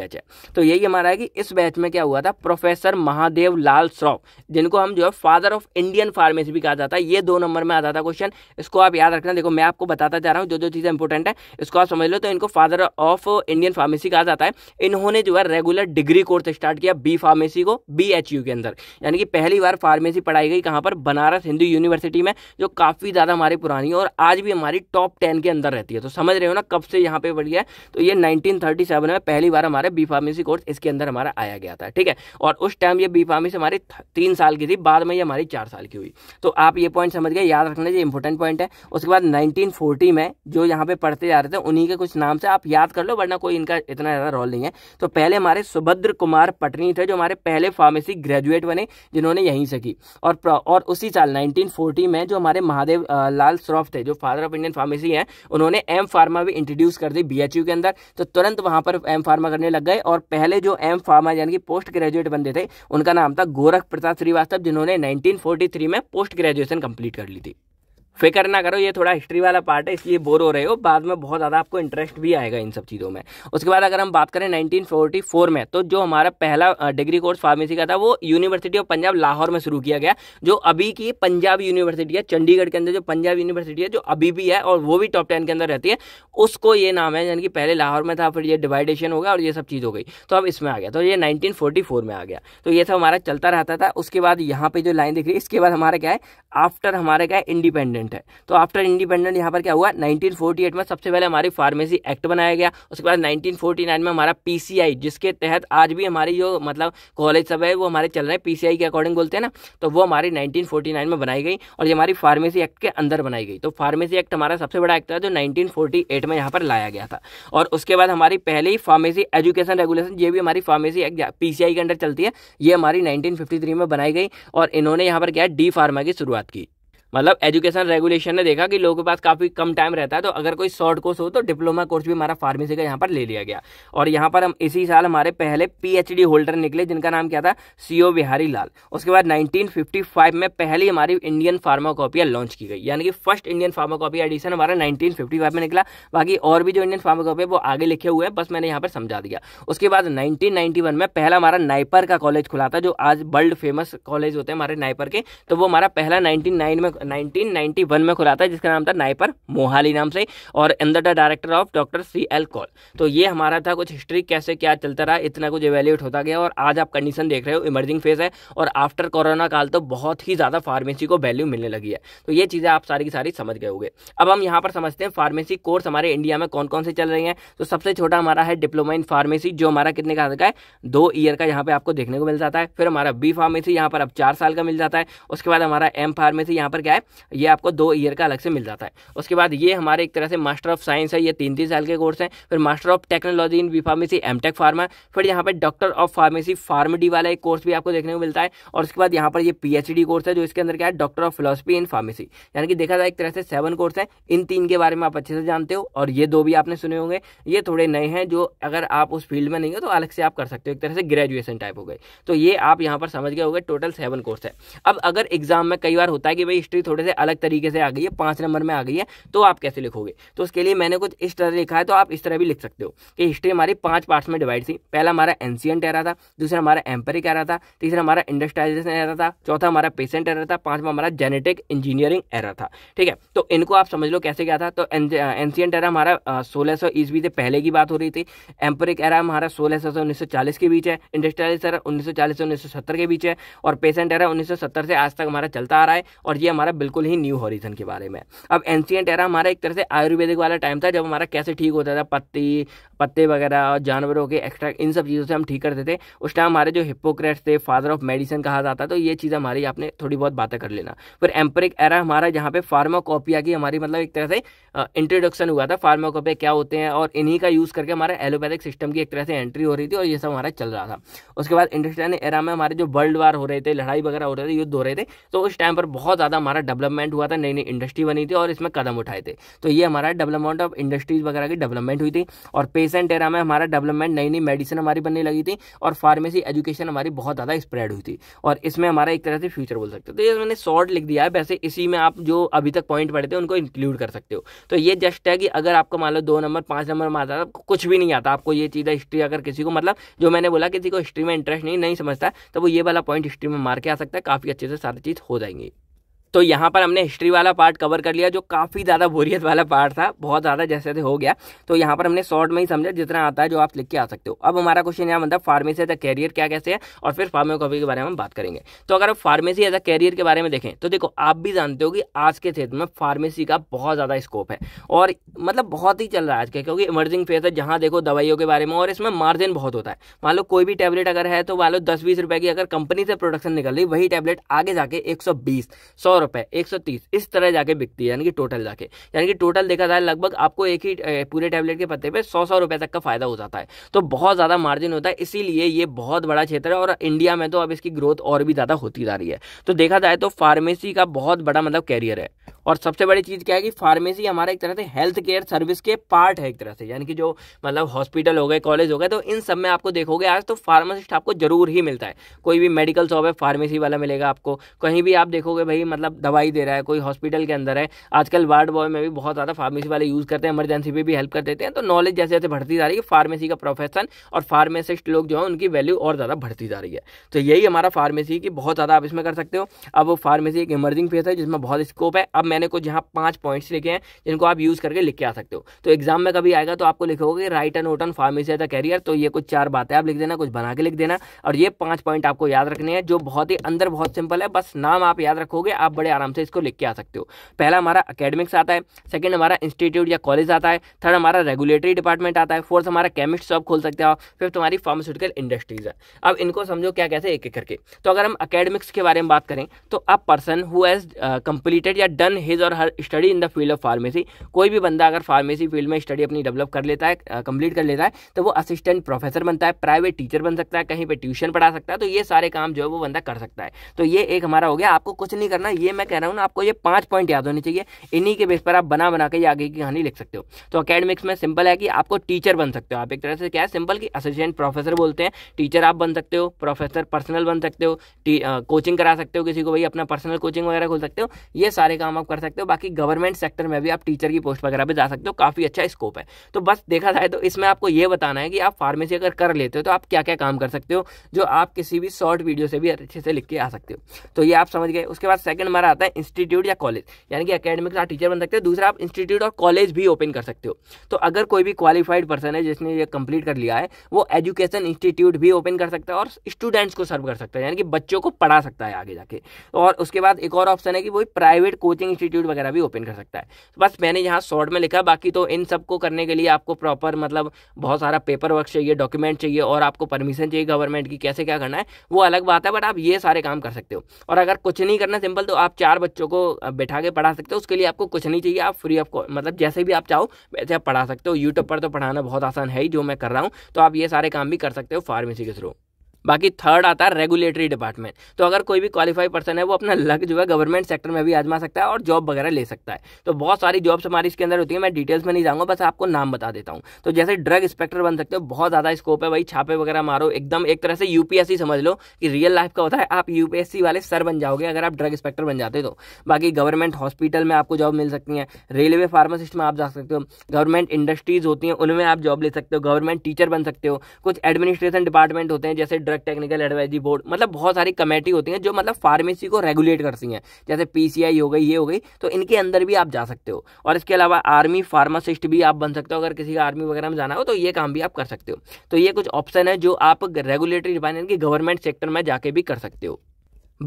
बैच है तो यही हमारा है कि इस बैच में क्या हुआ था था प्रोफेसर महादेव लाल श्रॉफ जिनको हम जो है फादर ऑफ इंडियन फार्मेसी भी कहा जाता है ये दो नंबर में आता था क्वेश्चन इसको आप याद रखना देखो मैं आपको बताता जा रहा हूँ जो जो चीज़ें इंपॉर्टेंट है इसको आप समझ लो तो इनको फादर ऑफ इंडियन फार्मेसी कहा जाता है इन्होंने जो है रेगुलर डिग्री कोर्स स्टार्ट किया बी फार्मेसी को बी एच यू के अंदर यानी कि पहली बार फार्मेसी पढ़ाई गई कहाँ पर बनारस हिंदू यूनिवर्सिटी में जो काफ़ी ज़्यादा हमारी पुरानी है और आज भी हमारी टॉप टेन के अंदर रहती है तो समझ रहे हो ना कब से यहाँ पर बढ़ी है तो ये नाइनटीन में पहली बार हमारे बी फार्मेसी कोर्स इसके अंदर हमारा आया गया था ठीक है और उस टाइम ये बी फार्मेसी हमारी तीन साल की थी बाद में ये हमारी चार साल की हुई तो आप ये पॉइंट समझ गए याद रखना ये इंपॉर्टेंट पॉइंट है उसके बाद नाइनटीन में जो यहाँ पे पढ़ते जा रहे थे उन्हीं के कुछ नाम से आप याद कर लो वरना कोई इनका इतना ज़्यादा रोल नहीं है तो पहले हमारे सुभद्र कुमार पटनी थे जो हमारे पहले फार्मेसी ग्रेजुएट बने जिन्होंने यहीं से की और और उसी साल 1940 में जो हमारे महादेव लाल श्रॉफ थे जो फादर ऑफ इंडियन फार्मेसी हैं उन्होंने एम फार्मा भी इंट्रोड्यूस कर दी बीएचयू के अंदर तो तुरंत वहां पर एम फार्मा करने लग गए और पहले जो एम फार्मा यानी कि पोस्ट ग्रेजुएट ग्रेजुएट बंदे थे उनका नाम था गोरख प्रसाद श्रीवास्तव जिन्होंने 1943 में पोस्ट ग्रेजुएशन कंप्लीट कर ली थी फिक्र ना करो ये थोड़ा हिस्ट्री वाला पार्ट है इसलिए बोर हो रहे हो बाद में बहुत ज़्यादा आपको इंटरेस्ट भी आएगा इन सब चीज़ों में उसके बाद अगर हम बात करें 1944 में तो जो हमारा पहला डिग्री कोर्स फार्मेसी का था वो यूनिवर्सिटी ऑफ पंजाब लाहौर में शुरू किया गया जो अभी की पंजाब यूनिवर्सिटी है चंडीगढ़ के अंदर जो पंजाब यूनिवर्सिटी है जो अभी भी है और वो भी टॉप टेन के अंदर रहती है उसको ये नाम है यानी कि पहले लाहौर में था फिर ये डिवाइडेशन हो गया और ये सब चीज़ हो गई तो अब इसमें आ गया तो ये नाइनटीन में आ गया तो ये सब हमारा चलता रहता था उसके बाद यहाँ पर जो लाइन दिख रही है इसके बाद हमारा क्या है आफ्टर हमारा क्या है इंडिपेंडेंट पॉइंट है तो आफ्टर इंडिपेंडेंट यहाँ पर क्या हुआ 1948 में सबसे पहले हमारी फार्मेसी एक्ट बनाया गया उसके बाद 1949 में हमारा पीसीआई जिसके तहत आज भी हमारी जो मतलब कॉलेज सब है वो हमारे चल रहे हैं पीसीआई के अकॉर्डिंग बोलते हैं ना तो वो हमारी 1949 में बनाई गई और ये हमारी फार्मेसी एक्ट के अंदर बनाई गई तो फार्मेसी एक्ट हमारा सबसे बड़ा एक्ट था जो नाइनटीन में यहाँ पर लाया गया था और उसके बाद हमारी पहली फार्मेसी एजुकेशन रेगुलेशन ये भी हमारी फार्मेसी एक्ट पीसीआई के अंडर चलती है ये हमारी 1953 में बनाई गई और इन्होंने यहाँ पर क्या डी फार्मा की शुरुआत की मतलब एजुकेशन रेगुलेशन ने देखा कि लोगों के पास काफ़ी कम टाइम रहता है तो अगर कोई शॉर्ट कोर्स हो तो डिप्लोमा कोर्स भी हमारा फार्मेसी का यहाँ पर ले लिया गया और यहाँ पर हम इसी साल हमारे पहले पीएचडी होल्डर निकले जिनका नाम क्या था सीओ बिहारी लाल उसके बाद 1955 में पहली हमारी इंडियन फार्माकॉपिया लॉन्च की गई यानी कि फर्स्ट इंडियन फार्माकॉपिया एडिशन हमारा नाइनटीन में निकला बाकी और भी जो इंडियन है वो आगे लिखे हुए हैं बस मैंने यहाँ पर समझा दिया उसके बाद नाइनटीन में पहला हमारा नाइपर का कॉलेज खुला था जो आज वर्ल्ड फेमस कॉलेज होते हैं हमारे नाइपर के तो वो हमारा पहला नाइनटीन में 1991 में खुला था जिसका नाम था नाइपर मोहाली नाम से और अंदर the director of doctor C L Kaul तो ये हमारा था कुछ हिस्ट्री कैसे क्या चलता रहा इतना कुछ एवेल्यूट होता गया और आज आप कंडीशन देख रहे हो इमर्जिंग फेज है और आफ्टर कोरोना काल तो बहुत ही ज़्यादा फार्मेसी को वैल्यू मिलने लगी है तो ये चीज़ें आप सारी की सारी समझ गए होंगे अब हम यहाँ पर समझते हैं फार्मेसी कोर्स हमारे इंडिया में कौन कौन से चल रहे हैं तो सबसे छोटा हमारा है डिप्लोमा इन फार्मेसी जो हमारा कितने का है दो ईयर का यहाँ पे आपको देखने को मिल जाता है फिर हमारा बी फार्मेसी यहाँ पर अब चार साल का मिल जाता है उसके बाद हमारा एम फार्मेसी यहाँ पर क्या है ये आपको दो ईयर का अलग से मिल जाता है उसके बाद ये हमारे एक तरह से मास्टर ऑफ साइंस है ये तीन तीन साल के कोर्स हैं फिर master of technology in B pharmacy M tech pharma फिर यहाँ पर डॉक्टर ऑफ फार्मेसी फार्म वाला एक कोर्स भी आपको देखने को मिलता है और उसके बाद यहाँ पर ये पी कोर्स है जो इसके अंदर क्या है doctor of philosophy in pharmacy यानी कि देखा जाए एक तरह से सेवन कोर्स हैं इन तीन के बारे में आप अच्छे से जानते हो और ये दो भी आपने सुने होंगे ये थोड़े नए हैं जो अगर आप उस फील्ड में नहीं हो तो अलग से आप कर सकते हो एक तरह से ग्रेजुएशन टाइप हो गए तो ये आप यहाँ पर समझ गए हो टोटल सेवन कोर्स है अब अगर एग्जाम में कई बार होता है कि भाई हिस्ट्री हिस्ट्री थोड़े से अलग तरीके से आ गई है पांच नंबर में आ गई है तो आप कैसे लिखोगे तो उसके लिए मैंने कुछ इस तरह लिखा है तो आप इस तरह भी लिख सकते हो कि हिस्ट्री हमारी पांच पार्ट्स में डिवाइड थी पहला हमारा एंशियंट एरा था दूसरा हमारा एम्पेरिक एरा था तीसरा हमारा इंडस्ट्राइजेशन एरा था चौथा हमारा पेशेंट एरा था पांचवा हमारा जेनेटिक इंजीनियरिंग एरा था ठीक है तो इनको आप समझ लो कैसे क्या था तो एंशियंट एरा हमारा सोलह सौ ईस्वी से पहले की बात हो रही थी एम्पेरिक एरा हमारा सोलह सौ से उन्नीस सौ चालीस के बीच है इंडस्ट्रियलाइज उन्नीस सौ चालीस से उन्नीस सौ सत्तर के बीच है और पेशेंट एरा उन्नीस सौ सत्तर से आज तक हमारा चलता आ रहा है और ये हमारा हमारा बिल्कुल ही न्यू हॉरिजन के बारे में अब एंशियंट एरा हमारा एक तरह से आयुर्वेदिक वाला टाइम था जब हमारा कैसे ठीक होता था पत्ती पत्ते वगैरह और जानवरों के एक्स्ट्रा इन सब चीज़ों से हम ठीक करते थे उस टाइम हमारे जो हिपोक्रेट्स थे फादर ऑफ मेडिसिन कहा जाता तो ये चीज़ हमारी आपने थोड़ी बहुत बातें कर लेना फिर एम्परिक एरा हमारा जहाँ पे फार्माकोपिया की हमारी मतलब एक तरह से इंट्रोडक्शन हुआ था फार्माकोपिया क्या होते हैं और इन्हीं का यूज़ करके हमारा एलोपैथिक सिस्टम की एक तरह से एंट्री हो रही थी और ये सब हमारा चल रहा था उसके बाद इंडस्ट्रियल एरा में हमारे जो वर्ल्ड वार हो रहे थे लड़ाई वगैरह हो रहे थे युद्ध हो रहे थे तो उस टाइम पर बहुत ज़्यादा हमारा डेवलपमेंट हुआ था नई नई इंडस्ट्री बनी थी और इसमें कदम उठाए थे तो ये हमारा डेवलपमेंट ऑफ इंडस्ट्रीज वगैरह की डेवलपमेंट हुई थी और पेशेंट एरा में हमारा डेवलपमेंट नई नई मेडिसिन हमारी बनने लगी थी और फार्मेसी एजुकेशन हमारी बहुत ज़्यादा स्प्रेड हुई थी और इसमें हमारा एक तरह से फ्यूचर बोल सकते तो ये मैंने शॉर्ट लिख दिया है वैसे इसी में आप जो अभी तक पॉइंट पढ़े थे उनको इंक्लूड कर सकते हो तो ये जस्ट है कि अगर आपको मान लो दो नंबर पाँच नंबर में आता था तो कुछ भी नहीं आता आपको ये चीज़ें हिस्ट्री अगर किसी को मतलब जो मैंने बोला किसी को हिस्ट्री में इंटरेस्ट नहीं नहीं समझता तो वो ये वाला पॉइंट हिस्ट्री में मार के आ सकता है काफ़ी अच्छे से सारी चीज़ हो जाएंगी तो यहाँ पर हमने हिस्ट्री वाला पार्ट कवर कर लिया जो काफ़ी ज़्यादा बोरियत वाला पार्ट था बहुत ज़्यादा जैसे जैसे हो गया तो यहाँ पर हमने शॉर्ट में ही समझा जितना आता है जो आप लिख के आ सकते हो अब हमारा क्वेश्चन यहाँ बनता है फार्मेसी एज अ कैरियर क्या कैसे है और फिर फार्माकोपी के बारे में हम बात करेंगे तो अगर आप फार्मेसी एज अ कैरियर के बारे में देखें तो देखो आप भी जानते हो कि आज के क्षेत्र में फार्मेसी का बहुत ज़्यादा स्कोप है और मतलब बहुत ही चल रहा है आज के क्योंकि इमर्जिंग फेज है जहाँ देखो दवाइयों के बारे में और इसमें मार्जिन बहुत होता है मान लो कोई भी टैबलेट अगर है तो मान लो दस बीस रुपये की अगर कंपनी से प्रोडक्शन निकल रही वही टैबलेट आगे जाके एक सौ बीस सौ रुपए एक सौ तीस इस तरह जाके बिकती है यानी कि टोटल जाके यानी कि टोटल देखा जाए लगभग आपको एक ही पूरे टैबलेट के पत्ते पे सौ सौ रुपए तक का फायदा हो जाता है तो बहुत ज़्यादा मार्जिन होता है इसीलिए ये बहुत बड़ा क्षेत्र है और इंडिया में तो अब इसकी ग्रोथ और भी ज़्यादा होती जा रही है तो देखा जाए तो फार्मेसी का बहुत बड़ा मतलब कैरियर है और सबसे बड़ी चीज़ क्या है कि फार्मेसी हमारा एक तरह से हेल्थ केयर सर्विस के पार्ट है एक तरह से यानी कि जो मतलब हॉस्पिटल हो गए कॉलेज हो गए तो इन सब में आपको देखोगे आज तो फार्मासिस्ट आपको जरूर ही मिलता है कोई भी मेडिकल शॉप है फार्मेसी वाला मिलेगा आपको कहीं भी आप देखोगे भाई मतलब मतलब दवाई दे रहा है कोई हॉस्पिटल के अंदर है आजकल वार्ड बॉय में भी बहुत ज़्यादा फार्मेसी वाले यूज़ करते हैं इमरजेंसी पे भी हेल्प कर देते हैं तो नॉलेज जैसे जैसे बढ़ती जा रही है फार्मेसी का प्रोफेशन और फार्मेसिस्ट लोग जो है उनकी वैल्यू और ज़्यादा बढ़ती जा रही है तो यही हमारा फार्मेसी की बहुत ज़्यादा आप इसमें कर सकते हो अब वो फार्मेसी एक इमर्जिंग फेस है जिसमें बहुत स्कोप है अब मैंने कुछ यहाँ पाँच पॉइंट्स लिखे हैं जिनको आप यूज़ करके लिख के आ सकते हो तो एग्जाम में कभी आएगा तो आपको लिखोगे write and note on pharmacy as a career तो ये कुछ चार बातें आप लिख देना कुछ बना के लिख देना और ये पाँच पॉइंट आपको याद रखने हैं जो बहुत ही अंदर बहुत सिंपल है बस नाम आप याद रखोगे आप बड़े आराम से इसको लिख के आ सकते हो पहला हमारा अकेडमिक्स आता है सेकेंड हमारा इंस्टीट्यूट या कॉलेज आता है थर्ड हमारा रेगुलेटरी डिपार्टमेंट आता है फोर्थ हमारा केमिस्ट शॉप खोल सकते हो फिफ्थ हमारी फार्मास्यूटिकल इंडस्ट्रीज है अब इनको समझो क्या कैसे एक एक करके तो अगर हम अकेडमिक्स के बारे में बात करें तो a person who has completed या डन हिज और her study in the field of pharmacy कोई भी बंदा अगर फार्मेसी फील्ड में स्टडी अपनी डेवलप कर लेता है कंप्लीट uh, कर लेता है तो वो असिस्टेंट प्रोफेसर बनता है प्राइवेट टीचर बन सकता है कहीं पर ट्यूशन पढ़ा सकता है तो ये सारे काम जो है वो बंदा कर सकता है तो ये एक हमारा हो गया आपको कुछ नहीं करना ये इसलिए मैं कह रहा हूँ ना आपको ये पाँच पॉइंट याद होने चाहिए इन्हीं के बेस पर आप बना बना के ये आगे की कहानी लिख सकते हो तो अकेडमिक्स में सिंपल है कि आपको टीचर बन सकते हो आप एक तरह से क्या है सिंपल कि असिस्टेंट प्रोफेसर बोलते हैं टीचर आप बन सकते हो प्रोफेसर पर्सनल बन सकते हो कोचिंग करा सकते हो किसी को भाई अपना पर्सनल कोचिंग वगैरह खोल सकते हो ये सारे काम आप कर सकते हो बाकी गवर्नमेंट सेक्टर में भी आप टीचर की पोस्ट वगैरह पर जा सकते हो काफ़ी अच्छा स्कोप है तो बस देखा जाए तो इसमें आपको ये बताना है कि आप फार्मेसी अगर कर लेते हो तो आप क्या क्या काम कर सकते हो जो आप किसी भी शॉर्ट वीडियो से भी अच्छे से लिख के आ सकते हो तो ये आप समझ गए उसके बाद सेकंड हमारा आता है इंस्टीट्यूट या कॉलेज यानी कि अकेडमिक आप टीचर बन सकते हो दूसरा आप इंस्टीट्यूट और कॉलेज भी ओपन कर सकते हो तो अगर कोई भी क्वालिफाइड पर्सन है जिसने ये कंप्लीट कर लिया है वो एजुकेशन इंस्टीट्यूट भी ओपन कर सकता है और स्टूडेंट्स को सर्व कर सकता है यानी कि बच्चों को पढ़ा सकता है आगे जाके और उसके बाद एक और ऑप्शन है कि वो प्राइवेट कोचिंग इंस्टीट्यूट वगैरह भी ओपन कर सकता है बस मैंने यहाँ शॉर्ट में लिखा बाकी तो इन सबको करने के लिए आपको प्रॉपर मतलब बहुत सारा पेपर वर्क चाहिए डॉक्यूमेंट चाहिए और आपको परमिशन चाहिए गवर्नमेंट की कैसे क्या करना है वो अलग बात है बट आप ये सारे काम कर सकते हो और अगर कुछ नहीं करना सिंपल तो आप आप चार बच्चों को बैठा के पढ़ा सकते हो उसके लिए आपको कुछ नहीं चाहिए आप फ्री ऑफ मतलब जैसे भी आप चाहो वैसे आप पढ़ा सकते हो यूट्यूब पर तो पढ़ाना बहुत आसान है ही जो मैं कर रहा हूँ तो आप ये सारे काम भी कर सकते हो फार्मेसी के थ्रू बाकी थर्ड आता है रेगुलेटरी डिपार्टमेंट तो अगर कोई भी क्वालिफाइड पर्सन है वो अपना लक जो है गवर्नमेंट सेक्टर में भी आजमा सकता है और जॉब वगैरह ले सकता है तो बहुत सारी जॉब्स हमारी इसके अंदर होती है मैं डिटेल्स में नहीं जाऊंगा बस आपको नाम बता देता हूँ तो जैसे ड्रग इंस्पेक्टर बन सकते हो बहुत ज़्यादा स्कोप है भाई छापे वगैरह मारो एकदम एक तरह से यूपीएससी समझ लो कि रियल लाइफ का होता है आप यूपीएससी वाले सर बन जाओगे अगर आप ड्रग इंस्पेक्टर बन जाते तो बाकी गवर्नमेंट हॉस्पिटल में आपको जॉब मिल सकती है रेलवे फार्मासिस्ट में आप जा सकते हो गवर्नमेंट इंडस्ट्रीज होती हैं उनमें आप जॉब ले सकते हो गवर्नमेंट टीचर बन सकते हो कुछ एडमिनिस्ट्रेशन डिपार्टमेंट होते हैं जैसे ड्रग टेक्निकल एडवाइजरी बोर्ड मतलब बहुत सारी कमेटी होती हैं जो मतलब फार्मेसी को रेगुलेट करती हैं जैसे पीसीआई हो गई ये हो गई तो इनके अंदर भी आप जा सकते हो और इसके अलावा आर्मी फार्मासिस्ट भी आप बन सकते हो अगर किसी का आर्मी वगैरह में जाना हो तो ये काम भी आप कर सकते हो तो ये कुछ ऑप्शन है जो आप रेगुलेटरी डिपार्टमेंट की गवर्नमेंट सेक्टर में जाके भी कर सकते हो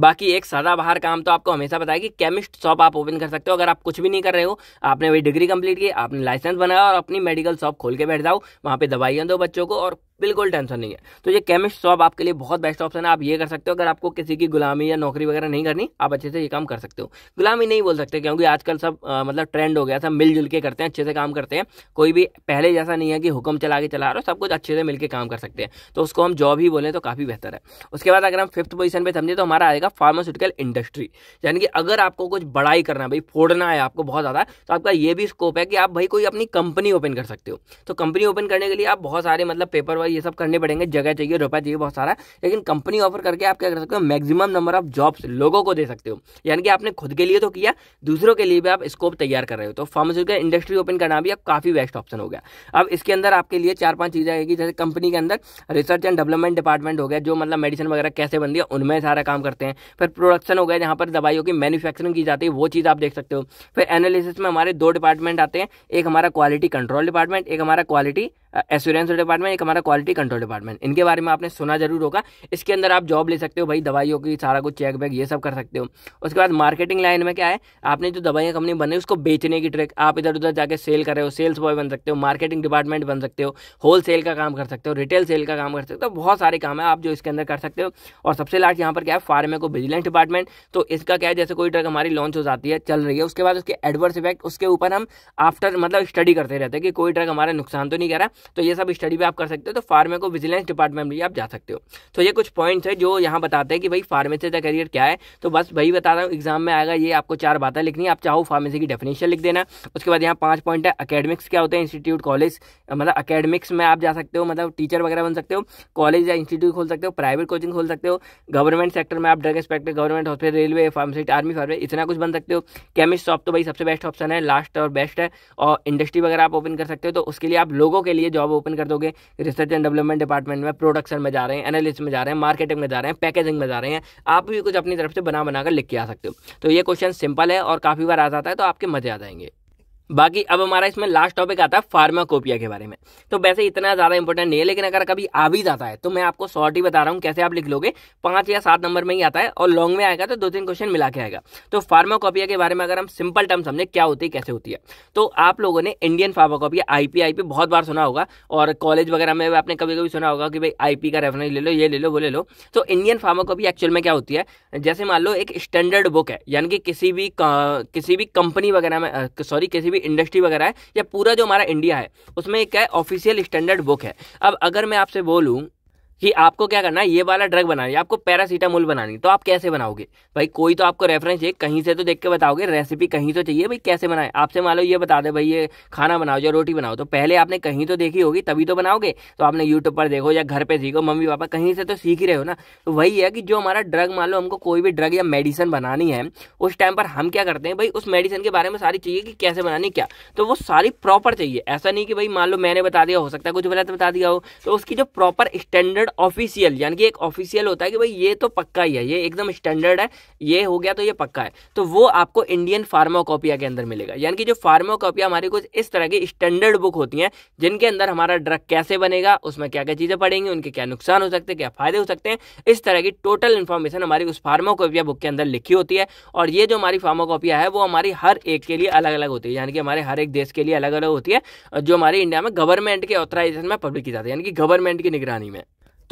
बाकी एक सदा बाहर काम तो आपको हमेशा बताया कि केमिस्ट शॉप आप ओपन कर सकते हो अगर आप कुछ भी नहीं कर रहे हो आपने वही डिग्री कंप्लीट की आपने लाइसेंस बनाया और अपनी मेडिकल शॉप खोल के बैठ जाओ वहाँ पे दवाइयाँ दो बच्चों को और बिल्कुल टेंशन नहीं है तो ये केमिस्ट जॉब आपके लिए बहुत बेस्ट ऑप्शन है आप ये कर सकते हो अगर आपको किसी की गुलामी या नौकरी वगैरह नहीं करनी आप अच्छे से ये काम कर सकते हो गुलामी नहीं बोल सकते क्योंकि आजकल सब आ, मतलब ट्रेंड हो गया सब मिलजुल के करते हैं अच्छे से काम करते हैं कोई भी पहले जैसा नहीं है कि हुक्म चला के चला रहा हो सब कुछ अच्छे से मिलकर काम कर सकते हैं तो उसको हम जॉब ही बोले तो काफ़ी बेहतर है उसके बाद अगर हम फिफ्थ पोजिशन पर समझे तो हमारा आएगा फार्मास्यूटिकल इंडस्ट्री यानी कि अगर आपको कुछ बड़ाई करना है भाई फोड़ना है आपको बहुत ज़्यादा तो आपका ये भी स्कोप है कि आप भाई कोई अपनी कंपनी ओपन कर सकते हो तो कंपनी ओपन करने के लिए आप बहुत सारे मतलब पेपर ये सब करने पड़ेंगे जगह चाहिए रुपया चाहिए बहुत सारा लेकिन कंपनी ऑफर करके आप क्या कर सकते हो मैक्सिमम नंबर ऑफ जॉब्स लोगों को दे सकते हो यानी कि आपने खुद के लिए तो किया दूसरों के लिए भी आप स्कोप तैयार कर रहे हो तो फार्मास्यूटिकल इंडस्ट्री ओपन करना भी अब काफ़ी बेस्ट ऑप्शन हो गया अब इसके अंदर आपके लिए चार पांच चीज़ें आएगी जैसे कंपनी के अंदर रिसर्च एंड डेवलपमेंट डिपार्टमेंट हो गया जो मतलब मेडिसिन वगैरह कैसे बन दिया उनमें सारा काम करते हैं फिर प्रोडक्शन हो गया जहां पर दवाइयों की मैन्युफैक्चरिंग की जाती है वो चीज़ आप देख सकते हो फिर एनालिसिस में हमारे दो डिपार्टमेंट आते हैं एक हमारा क्वालिटी कंट्रोल डिपार्टमेंट एक हमारा क्वालिटी एश्योरेंस डिपार्टमेंट एक हमारा क्वालिटी कंट्रोल डिपार्टमेंट इनके बारे में आपने सुना जरूर होगा इसके अंदर आप जॉब ले सकते हो भाई दवाइयों की सारा कुछ चेक बैक ये सब कर सकते हो उसके बाद मार्केटिंग लाइन में क्या है आपने जो दवाइयाँ कंपनी बनी उसको बेचने की ट्रिक आप इधर उधर जाकर सेल कर रहे हो सेल्स बॉय बन सकते हो मार्केटिंग डिपार्टमेंट बन सकते हो होल सेल का काम कर सकते हो रिटेल सेल का काम कर सकते हो तो बहुत सारे काम है आप जो इसके अंदर कर सकते हो और सबसे लास्ट यहाँ पर क्या है फार्मे को विजिलेंस डिपार्टमेंट तो इसका क्या है जैसे कोई ट्रक हमारी लॉन्च हो जाती है चल रही है उसके बाद उसके एडवर्स इफेक्ट उसके ऊपर हम आफ्टर मतलब स्टडी करते रहते हैं कि कोई ट्रक हमारा नुकसान तो नहीं कर रहा तो ये सब स्टडी भी आप कर सकते हो तो फार्मेको विजिलेंस डिपार्टमेंट भी आप जा सकते हो तो ये कुछ पॉइंट्स है जो यहाँ बताते हैं कि भाई फार्मेसी का करियर क्या है तो बस वही बता रहा हूँ एग्जाम में आएगा ये आपको चार बातें लिखनी आप चाहो फार्मेसी की डेफिनेशन लिख देना उसके बाद यहाँ पाँच पॉइंट है अकेडमिक्स क्या होते हैं इंस्टीट्यूट कॉलेज मतलब अकेडमिक्स में आप जा सकते हो मतलब टीचर वगैरह बन सकते हो कॉलेज या इंस्टीट्यूट खोल सकते हो प्राइवेट कोचिंग खोल सकते हो गवर्नमेंट सेक्टर में आप drug inspector government hospital railway pharmacy army pharma इतना कुछ बन सकते हो केमिस्ट शॉप तो भाई सबसे बेस्ट ऑप्शन है लास्ट और बेस्ट है और इंडस्ट्री वगैरह आप ओपन कर सकते हो तो उसके लिए आप लोगों के लिए जॉब ओपन कर दोगे रिसर्च एंड डेवलपमेंट डिपार्टमेंट में प्रोडक्शन में जा रहे हैं एनालिस्ट में जा रहे हैं मार्केटिंग में जा रहे हैं पैकेजिंग में जा रहे हैं आप भी कुछ अपनी तरफ से बना बनाकर लिख के आ सकते हो तो ये क्वेश्चन सिंपल है और काफ़ी बार आ जाता है तो आपके मजे आ जाएंगे बाकी अब हमारा इसमें लास्ट टॉपिक आता है फार्माकोपिया के बारे में तो वैसे इतना ज़्यादा इंपॉर्टेंट नहीं है लेकिन अगर कभी आ भी जाता है तो मैं आपको शॉर्ट ही बता रहा हूँ कैसे आप लिख लोगे पांच या सात नंबर में ही आता है और लॉन्ग में आएगा तो दो तीन क्वेश्चन मिला के आएगा तो फार्माकोपिया के बारे में अगर हम सिंपल टर्म समझे क्या होती है कैसे होती है तो आप लोगों ने Indian pharmacopoeia IP IP I P बहुत बार सुना होगा और कॉलेज वगैरह में आपने कभी कभी सुना होगा कि भाई आईपी का रेफरेंस ले लो ये ले लो वो ले लो तो इंडियन फार्माकोपिया एक्चुअल में क्या होती है जैसे मान लो एक स्टैंडर्ड बुक है यानी कि किसी भी किसी भी कंपनी वगैरह में सॉरी किसी भी इंडस्ट्री वगैरह है या पूरा जो हमारा इंडिया है उसमें एक है ऑफिशियल स्टैंडर्ड बुक है अब अगर मैं आपसे बोलूँ कि आपको क्या करना है ये वाला ड्रग बनानी है आपको पैरासीटामोल बनानी तो आप कैसे बनाओगे भाई कोई तो आपको रेफरेंस चाहिए कहीं से तो देख के बताओगे रेसिपी कहीं से चाहिए भाई कैसे बनाए आपसे मान लो ये बता दे भाई ये खाना बनाओ या रोटी बनाओ तो पहले आपने कहीं तो देखी होगी तभी तो बनाओगे तो आपने यूट्यूब पर देखो या घर पर सीखो मम्मी पापा कहीं से तो सीख ही रहे हो ना तो वही है कि जो हमारा ड्रग मान लो हमको कोई भी ड्रग या मेडिसिन बनानी है उस टाइम पर हम क्या करते हैं भाई उस मेडिसिन के बारे में सारी चाहिए कि कैसे बनानी क्या तो वो सारी प्रॉपर चाहिए ऐसा नहीं कि भाई मान लो मैंने बता दिया हो सकता है कुछ गलत बता दिया हो तो उसकी जो प्रॉपर स्टैंडर्ड ऑफिशियल यानी कि एक ऑफिशियल होता है कि भाई ये तो पक्का ही है ये एकदम स्टैंडर्ड है ये हो गया तो ये पक्का है तो वो आपको इंडियन फार्माकोपिया के अंदर मिलेगा यानी कि जो फार्माकोपिया हमारी कुछ इस तरह की स्टैंडर्ड बुक होती हैं जिनके अंदर हमारा ड्रग कैसे बनेगा उसमें क्या क्या चीज़ें पड़ेंगी उनके क्या नुकसान हो सकते हैं क्या फायदे हो सकते हैं इस तरह की टोटल इन्फॉर्मेशन हमारी उस फार्माकोपिया बुक के अंदर लिखी होती है और ये जो हमारी फार्माकोपिया है वो हमारी हर एक के लिए अलग अलग होती है यानी कि हमारे हर एक देश के लिए अलग अलग होती है जो हमारी इंडिया में गवर्नमेंट के ऑथराइजेशन में पब्लिक की जाती है यानी कि गवर्नमेंट की निगरानी में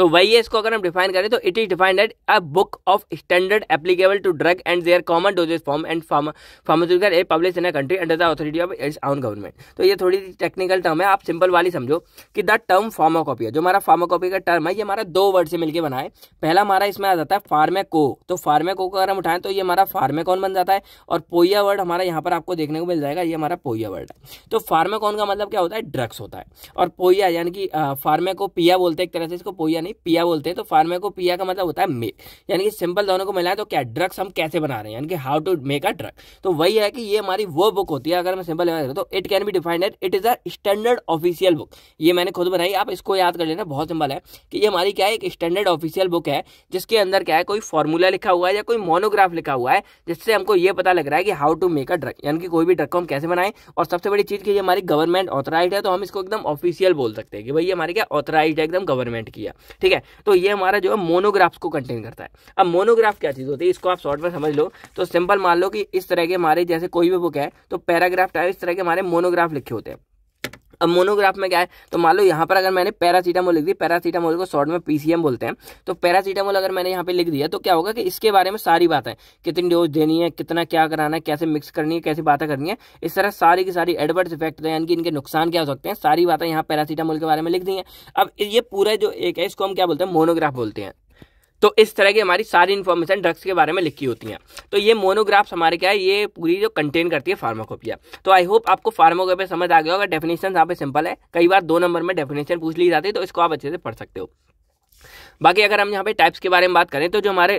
तो वही है इसको अगर हम डिफाइन करें तो it is defined at a book of standard applicable to drug and their common doses form and pharmaceutical a publish in a country under the authority of its own government तो ये थोड़ी technical term है आप simple वाली समझो कि the term फार्माकॉपी है जो हमारा फार्माकॉपी का टर्म है ये हमारा दो वर्ड से मिलकर बना है पहला हमारा इसमें आ जाता है फार्मेको तो फार्मेको को अगर हम उठाएं तो ये हमारा फार्मेकॉन बन जाता है और पोइया वर्ड हमारा यहाँ पर आपको देखने को मिल जाएगा ये हमारा पोइया वर्ड है तो फार्मेकॉन का मतलब क्या होता है ड्रग्स होता है और पोइया यानी कि फार्मेको पिया बोलते हैं एक तरह से इसको पोइया नहीं यानी पिया बोलते हैं तो फार्मा को पिया का मतलब होता है मेक यानी कि सिंपल दोनों को मिलाए तो क्या ड्रग्स हम कैसे बना रहे हैं यानी कि how to make a drug तो वही है कि ये हमारी वो बुक होती है अगर मैं सिंपल लेना तो it can be defined at it is a standard official book ये मैंने खुद बनाई आप इसको याद कर लेना बहुत सिंपल है कि ये हमारी क्या है एक स्टैंडर्ड ऑफिशियल बुक है जिसके अंदर क्या है कोई फॉर्मूला लिखा हुआ है या कोई मोनोग्राफ लिखा हुआ है जिससे हमको ये पता लग रहा है कि how to make a drug यानी कि कोई भी ड्रग को हम कैसे बनाएं और सबसे बड़ी चीज़ की हमारी गवर्नमेंट ऑथराइज है तो हम इसको एकदम ऑफिशियल बोल सकते हैं कि भाई ये हमारी क्या ऑथराइज है एकदम गवर्नमेंट किया ठीक है तो ये हमारा जो है मोनोग्राफ्स को कंटेन करता है अब मोनोग्राफ क्या चीज़ होती है इसको आप शॉर्ट में समझ लो तो सिंपल मान लो कि इस तरह के हमारे जैसे कोई भी बुक है तो पैराग्राफ टाइप इस तरह के हमारे मोनोग्राफ लिखे होते हैं अब मोनोग्राफ में क्या है तो मान लो यहाँ पर अगर मैंने पैरासीटामोल लिख दी पैरासीटामोल को शॉर्ट में पीसीएम बोलते हैं तो पैरासीटामोल अगर मैंने यहाँ पे लिख दिया तो क्या होगा कि इसके बारे में सारी बातें कितनी डोज देनी है कितना क्या कराना है कैसे मिक्स करनी है कैसे बातें करनी है इस तरह सारी की सारी एडवर्स इफेक्ट यानी कि इनके नुकसान क्या हो सकते हैं सारी बातें यहाँ पैरासीटामोल के बारे में लिख दी है अब ये पूरा जो एक है इसको हम क्या बोलते हैं मोनोग्राफ बोलते हैं तो इस तरह की हमारी सारी इन्फॉर्मेशन ड्रग्स के बारे में लिखी होती हैं तो ये मोनोग्राफ्स हमारे क्या है ये पूरी जो कंटेन करती है फार्माकोपिया तो आई होप आपको फार्माकोपिया समझ आ गया होगा डेफिनेशन यहाँ पे सिंपल है कई बार दो नंबर में डेफिनेशन पूछ ली जाती है तो इसको आप अच्छे से पढ़ सकते हो बाकी अगर हम यहाँ पे टाइप्स के बारे में बात करें तो जो हमारे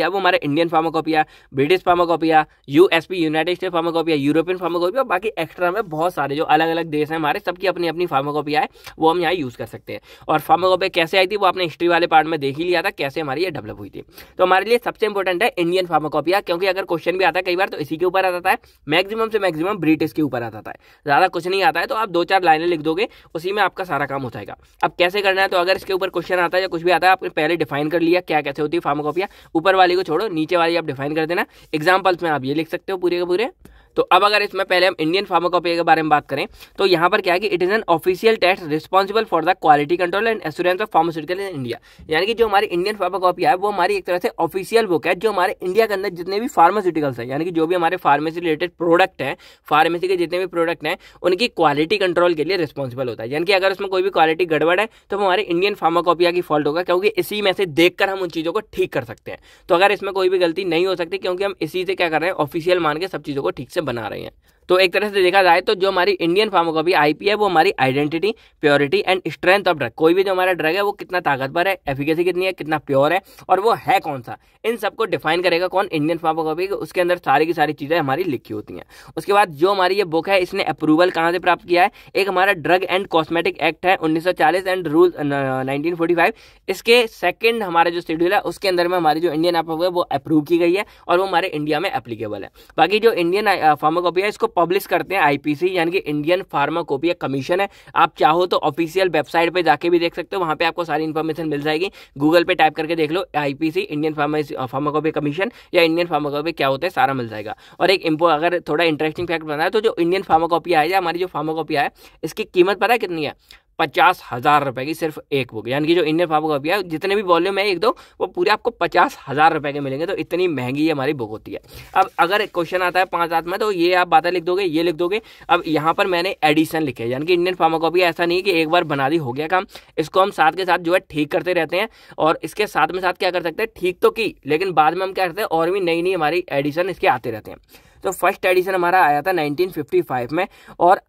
है वो हमारे Indian pharmacopoeia British S USP United State pharmacopoeia European और बाकी एक्स्ट्रा में बहुत सारे जो अलग अलग देश हैं हमारे सबकी अपनी अपनी फार्माकॉपिया है वो हम यहाँ यूज़ कर सकते हैं और फार्माकॉपी कैसे आई थी वो आपने हिस्ट्री वाले पार्ट में देख ही लिया था कैसे हमारी ये डेवलप हुई थी तो हमारे लिए सबसे इंपॉर्टेंट है इंडियन फार्माकॉपिया हाँ, क्योंकि अगर क्वेश्चन भी आता है कई बार तो इसी के ऊपर आता है मैक्सिमम से मैक्सिमम ब्रिटिश के ऊपर आता है ज़्यादा कुछ नहीं आता है तो आप दो चार लाइनें लिख दोगे उसी में आपका सारा काम हो जाएगा अब कैसे करना है तो अगर इसके ऊपर क्वेश्चन आता है या कुछ भी भी आता है आपने पहले डिफाइन कर लिया क्या कैसे होती है फार्मोकॉपिया ऊपर वाली को छोड़ो नीचे वाली आप डिफाइन कर देना एग्जाम्पल्स में आप ये लिख सकते हो पूरे के पूरे तो अब अगर इसमें पहले हम इंडियन फार्माकोपिया के बारे में बात करें तो यहाँ पर क्या है कि it is an official test responsible for the quality control and assurance of pharmaceutical in India यानी कि जो हमारी इंडियन फार्माकोपिया है वो हमारी एक तरह से ऑफिशियल बुक है जो हमारे इंडिया के अंदर जितने भी फार्मास्यूटिकल्स हैं यानी कि जो भी हमारे फार्मेसी रिलेटेड प्रोडक्ट हैं फार्मेसी के जितने भी प्रोडक्ट हैं उनकी क्वालिटी कंट्रोल के लिए रिस्पॉन्सिबल होता है यानी कि अगर उसमें कोई भी क्वालिटी गड़बड़ है तो हमारे इंडियन फार्माकोपिया की फॉल्ट होगा क्योंकि इसी में से देखकर हम उन चीज़ों को ठीक कर सकते हैं तो अगर इसमें कोई भी गलती नहीं हो सकती क्योंकि हम इसी से क्या कर रहे हैं ऑफिशियल मान के सब चीज़ों को ठीक से बना रहे हैं तो एक तरह से देखा जाए तो जो हमारी इंडियन फार्मोकॉपी आईपी है वो हमारी identity purity and strength of drug कोई भी जो हमारा ड्रग है वो कितना ताकतवर है एफिकेसी कितनी है कितना प्योर है और वो है कौन सा इन सबको डिफाइन करेगा कौन इंडियन फार्मोकॉपी उसके अंदर सारी की सारी चीज़ें हमारी लिखी होती हैं उसके बाद जो हमारी ये बुक है इसने अप्रूवल कहाँ से प्राप्त किया है एक हमारा ड्रग एंड कॉस्मेटिक एक्ट है उन्नीस एंड रूल नाइनटीन इसके सेकेंड हमारा जो शेड्यूल है उसके अंदर में हमारी जो इंडियन आप है वो अप्रूव की गई है और वो हमारे इंडिया में एप्लीकेबल है बाकी जो इंडियन फार्मोकॉपी है इसको पब्लिश करते हैं आईपीसी यानी कि इंडियन फार्माकोपिया कमीशन है आप चाहो तो ऑफिशियल वेबसाइट पर जाके भी देख सकते हो वहाँ पर आपको सारी इन्फॉर्मेशन मिल जाएगी गूगल पे टाइप करके देख लो आईपीसी इंडियन फार्माकोपिया कमीशन या इंडियन फार्माकोपिया क्या होता है सारा मिल जाएगा और एक इम्पो अगर थोड़ा इंटरेस्टिंग फैक्ट बना है तो जो इंडियन फार्माकोपिया है या हमारी जो फार्माकोपिया है इसकी कीमत पता है कितनी है पचास हज़ार रुपये की सिर्फ एक बुक यानी कि जो इंडियन पापा कॉपी है जितने भी वॉल्यूम है एक दो वो पूरे आपको पचास हज़ार रुपये के मिलेंगे तो इतनी महंगी हमारी बुक होती है अब अगर क्वेश्चन आता है पाँच हाथ में तो ये आप बातें लिख दोगे ये लिख दोगे अब यहाँ पर मैंने एडिशन लिखे यानी कि इंडियन फार्माकॉपी ऐसा नहीं कि एक बार बना दी हो गया काम इसको हम साथ के साथ जो है ठीक करते रहते हैं और इसके साथ में साथ क्या कर सकते हैं ठीक तो की लेकिन बाद में हम क्या करते हैं और भी नई नई हमारी एडिशन इसके आते रहते हैं तो फर्स्ट एडिशन हमारा आया था 1955 में और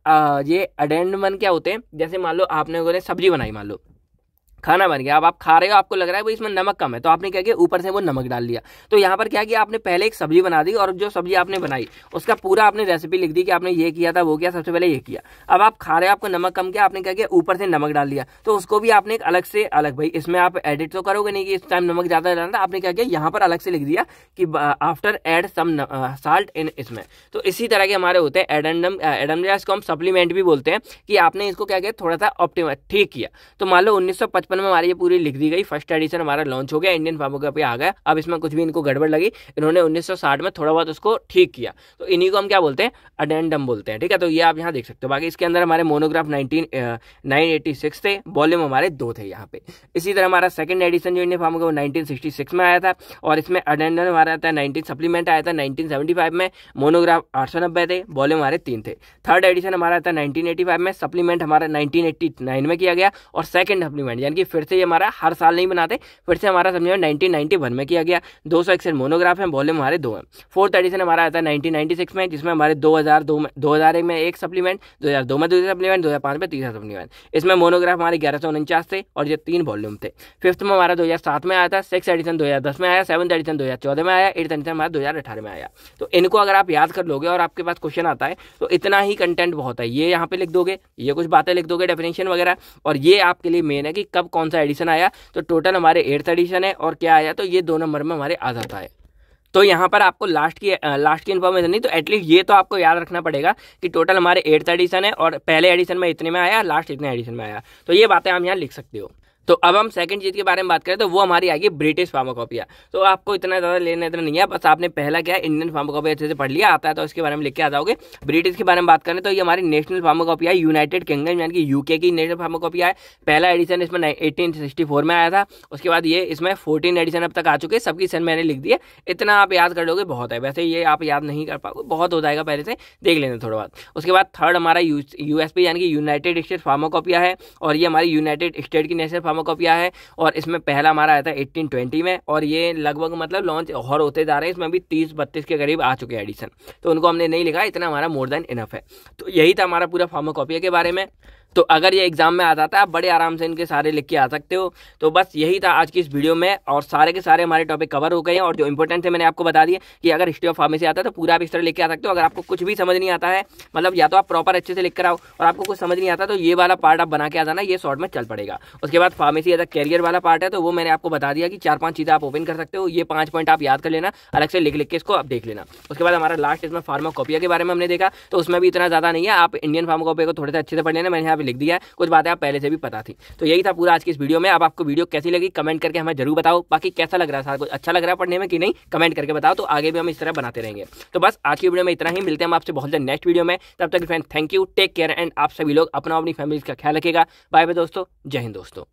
ये अडेंडमन क्या होते हैं जैसे मान लो आपने सब्जी बनाई मान लो खाना बन गया अब आप खा रहे हो आपको लग रहा है भाई इसमें नमक कम है तो आपने क्या किया ऊपर से वो नमक डाल दिया तो यहाँ पर क्या किया आपने पहले एक सब्जी बना दी और जो सब्जी आपने बनाई उसका पूरा आपने रेसिपी लिख दी कि आपने ये किया था वो किया सबसे पहले ये किया अब आप खा रहे हो आपको नमक कम किया आपने क्या किया ऊपर से नमक डाल दिया तो उसको भी आपने एक अलग से अलग भाई इसमें आप एडिट तो करोगे नहीं कि इस टाइम नमक ज़्यादा डालना था आपने क्या किया यहाँ पर अलग से लिख दिया कि after add some salt in इसमें तो इसी तरह के हमारे होते हैं एडनडम एडम इसको हम सप्लीमेंट भी बोलते हैं कि आपने इसको क्या किया थोड़ा सा ऑप्टिमाइज ठीक किया तो मान लो उन्नीस बचपन में हमारी ये पूरी लिख दी गई फर्स्ट एडिशन हमारा लॉन्च हो गया इंडियन फार्मोग्राफी आ गया अब इसमें कुछ भी इनको गड़बड़ लगी इन्होंने उन्नीस में थोड़ा बहुत उसको ठीक किया तो इन्हीं को हम क्या बोलते हैं अडेंडम बोलते हैं ठीक है तो ये आप यहाँ देख सकते हो बाकी इसके अंदर हमारे monograph nineteen nine eighty six थे वॉल्यूम हमारे दो थे यहाँ पे इसी तरह हमारा सेकंड एडिशन जो इंडियन फार्मोग्राफ नाइनटीन सिक्सटी सिक्स में आया था और इसमें अडेंडम हमारा था नाइनटीन सप्लीमेंट आया था नाइनटीन सेवेंटी फाइव में मोनोग्राफ आठ सौ नब्बे थे वॉल्यूम हमारे तीन थे थर्ड एडिशन हमारा था नाइनटीन एटी फाइव में सप्लीमेंट हमारा नाइनटीन एटी नाइन में किया गया और सेकंड सप्लीमेंट यानी कि कि फिर से ये हमारा हर साल नहीं बनाते फिर से हमारा समझो नाइनटीन नाइनटी वन में किया गया दो सौ इकसठ मोनोग्राफ है वॉल्यूम हमारे दो हैं फोर्थ एडिशन हमारा आता है नाइनटीन नाइनटी सिक्स में जिसमें हमारे दो हज़ार दो में दो हज़ार एक में एक सप्लीमेंट दो हज़ार दो में दूसरे सप्लीमेंट दो हज़ार पाँच में तीसरा सप्लीमेंट इसमें मोनोग्राफ हमारे ग्यारह सौ उनचास थे और ये तीन वॉल्यूम थे फिफ्थ में हमारा दो हज़ार सात में आया था सिक्स एडिशन दो हज़ार दस में आया सेवन एडिशन दो हज़ार चौदह में आया एट्थ एडिशन हमारा दो हज़ार अठारह में आया तो इनको अगर आप याद कर लोगे और आपके पास क्वेश्चन आता है तो इतना ही कंटेंट बहुत है ये यहाँ पे लिख दोगे ये कुछ बातें लिख दोगे डेफिनेशन वगैरह और ये आपके लिए मेन है कि कब कब कौन सा एडिशन आया तो टोटल हमारे एट्थ एडिशन है और क्या आया तो ये दो नंबर में हमारे आ जाता है तो यहाँ पर आपको लास्ट की लास्ट की इन्फॉर्मेशन नहीं तो एटलीस्ट ये तो आपको याद रखना पड़ेगा कि टोटल हमारे एट्थ एडिशन है और पहले एडिशन में इतने में आया लास्ट इतने एडिशन में आया तो ये बातें हम यहाँ लिख सकते हो तो अब हम सेकंड चीज़ के बारे में बात करें तो वो हमारी आएगी ब्रिटिश फार्माकॉपिया तो आपको इतना ज़्यादा लेना इतना नहीं है बस आपने पहला क्या है इंडियन फार्मोकॉपिया अच्छे से पढ़ लिया आता है तो इसके बारे में लिख के आ जाओगे ब्रिटिश के बारे में बात करें तो ये हमारी नेशनल फार्माकॉपिया है यूनाइटेड किंगडम यानी कि यूके की नेशनल फार्मोकॉपिया है पहला एडिशन इसमें एटीन में आया था उसके बाद ये इसमें फोर्टीन एडिशन अब तक आ चुके सबकी सन मैंने लिख दिया इतना आप याद कर लोगे बहुत है वैसे ये आप याद नहीं कर पाओगे बहुत हो जाएगा पहले से देख लेना थोड़ा बहुत उसके बाद थर्ड हमारा यू यानी कि यूनाइटेड स्टेट फार्माकॉपिया है और ये हमारी यूनाइटेड स्टेट की नेशनल फार्माकोपिया है और इसमें पहला हमारा आया था 1820 ट्वेंटी में और ये लगभग मतलब लॉन्च और होते जा रहे हैं इसमें भी तीस बत्तीस के करीब आ चुके हैं एडिशन तो उनको हमने नहीं लिखा इतना हमारा मोर देन इनफ है तो यही था हमारा पूरा फार्माकोपिया के बारे में तो अगर ये एग्ज़ाम में आ जाता है आप बड़े आराम से इनके सारे लिख के आ सकते हो तो बस यही था आज की इस वीडियो में और सारे के सारे हमारे टॉपिक कवर हो गए हैं और जो इंपॉर्टेंट थे मैंने आपको बता दिया कि अगर हिस्ट्री ऑफ फार्मेसी आता है तो पूरा आप इस तरह लिख के आ सकते हो अगर आपको कुछ भी समझ नहीं आता है मतलब या तो आप प्रॉपर अच्छे से लिख कर आओ और आपको कुछ समझ नहीं आता तो ये वाला पार्ट आप बना के आ जाना ये शॉर्ट में चल पड़ेगा उसके बाद फार्मेसी अगर कैरियर वाला पार्ट है तो वो मैंने आपको बता दिया कि चार पाँच चीज़ें आप ओपन कर सकते हो ये पाँच पॉइंट आप याद कर लेना अलग से लिख लिख के इसको आप देख लेना उसके बाद हमारा लास्ट इसमें फार्मा के बारे में हमने देखा तो उसमें भी इतना ज़्यादा नहीं है आप इंडियन फार्मा को थोड़े से अच्छे से पढ़ लेना मैंने यहाँ पे लिख दिया है कुछ बातें आप पहले से भी पता थी तो यही था पूरा आज की इस वीडियो में अब आपको वीडियो कैसी लगी कमेंट करके हमें जरूर बताओ बाकी कैसा लग रहा है सारा कुछ अच्छा लग रहा है पढ़ने में कि नहीं कमेंट करके बताओ तो आगे भी हम इस तरह बनाते रहेंगे तो बस आज की वीडियो में इतना ही मिलते हैं हम आपसे बहुत जल्द नेक्स्ट वीडियो में तब तक friend thank you take care and आप सभी लोग अपना अपनी फैमिली का ख्याल रखेगा बाय बाय दोस्तों जय हिंद दोस्तों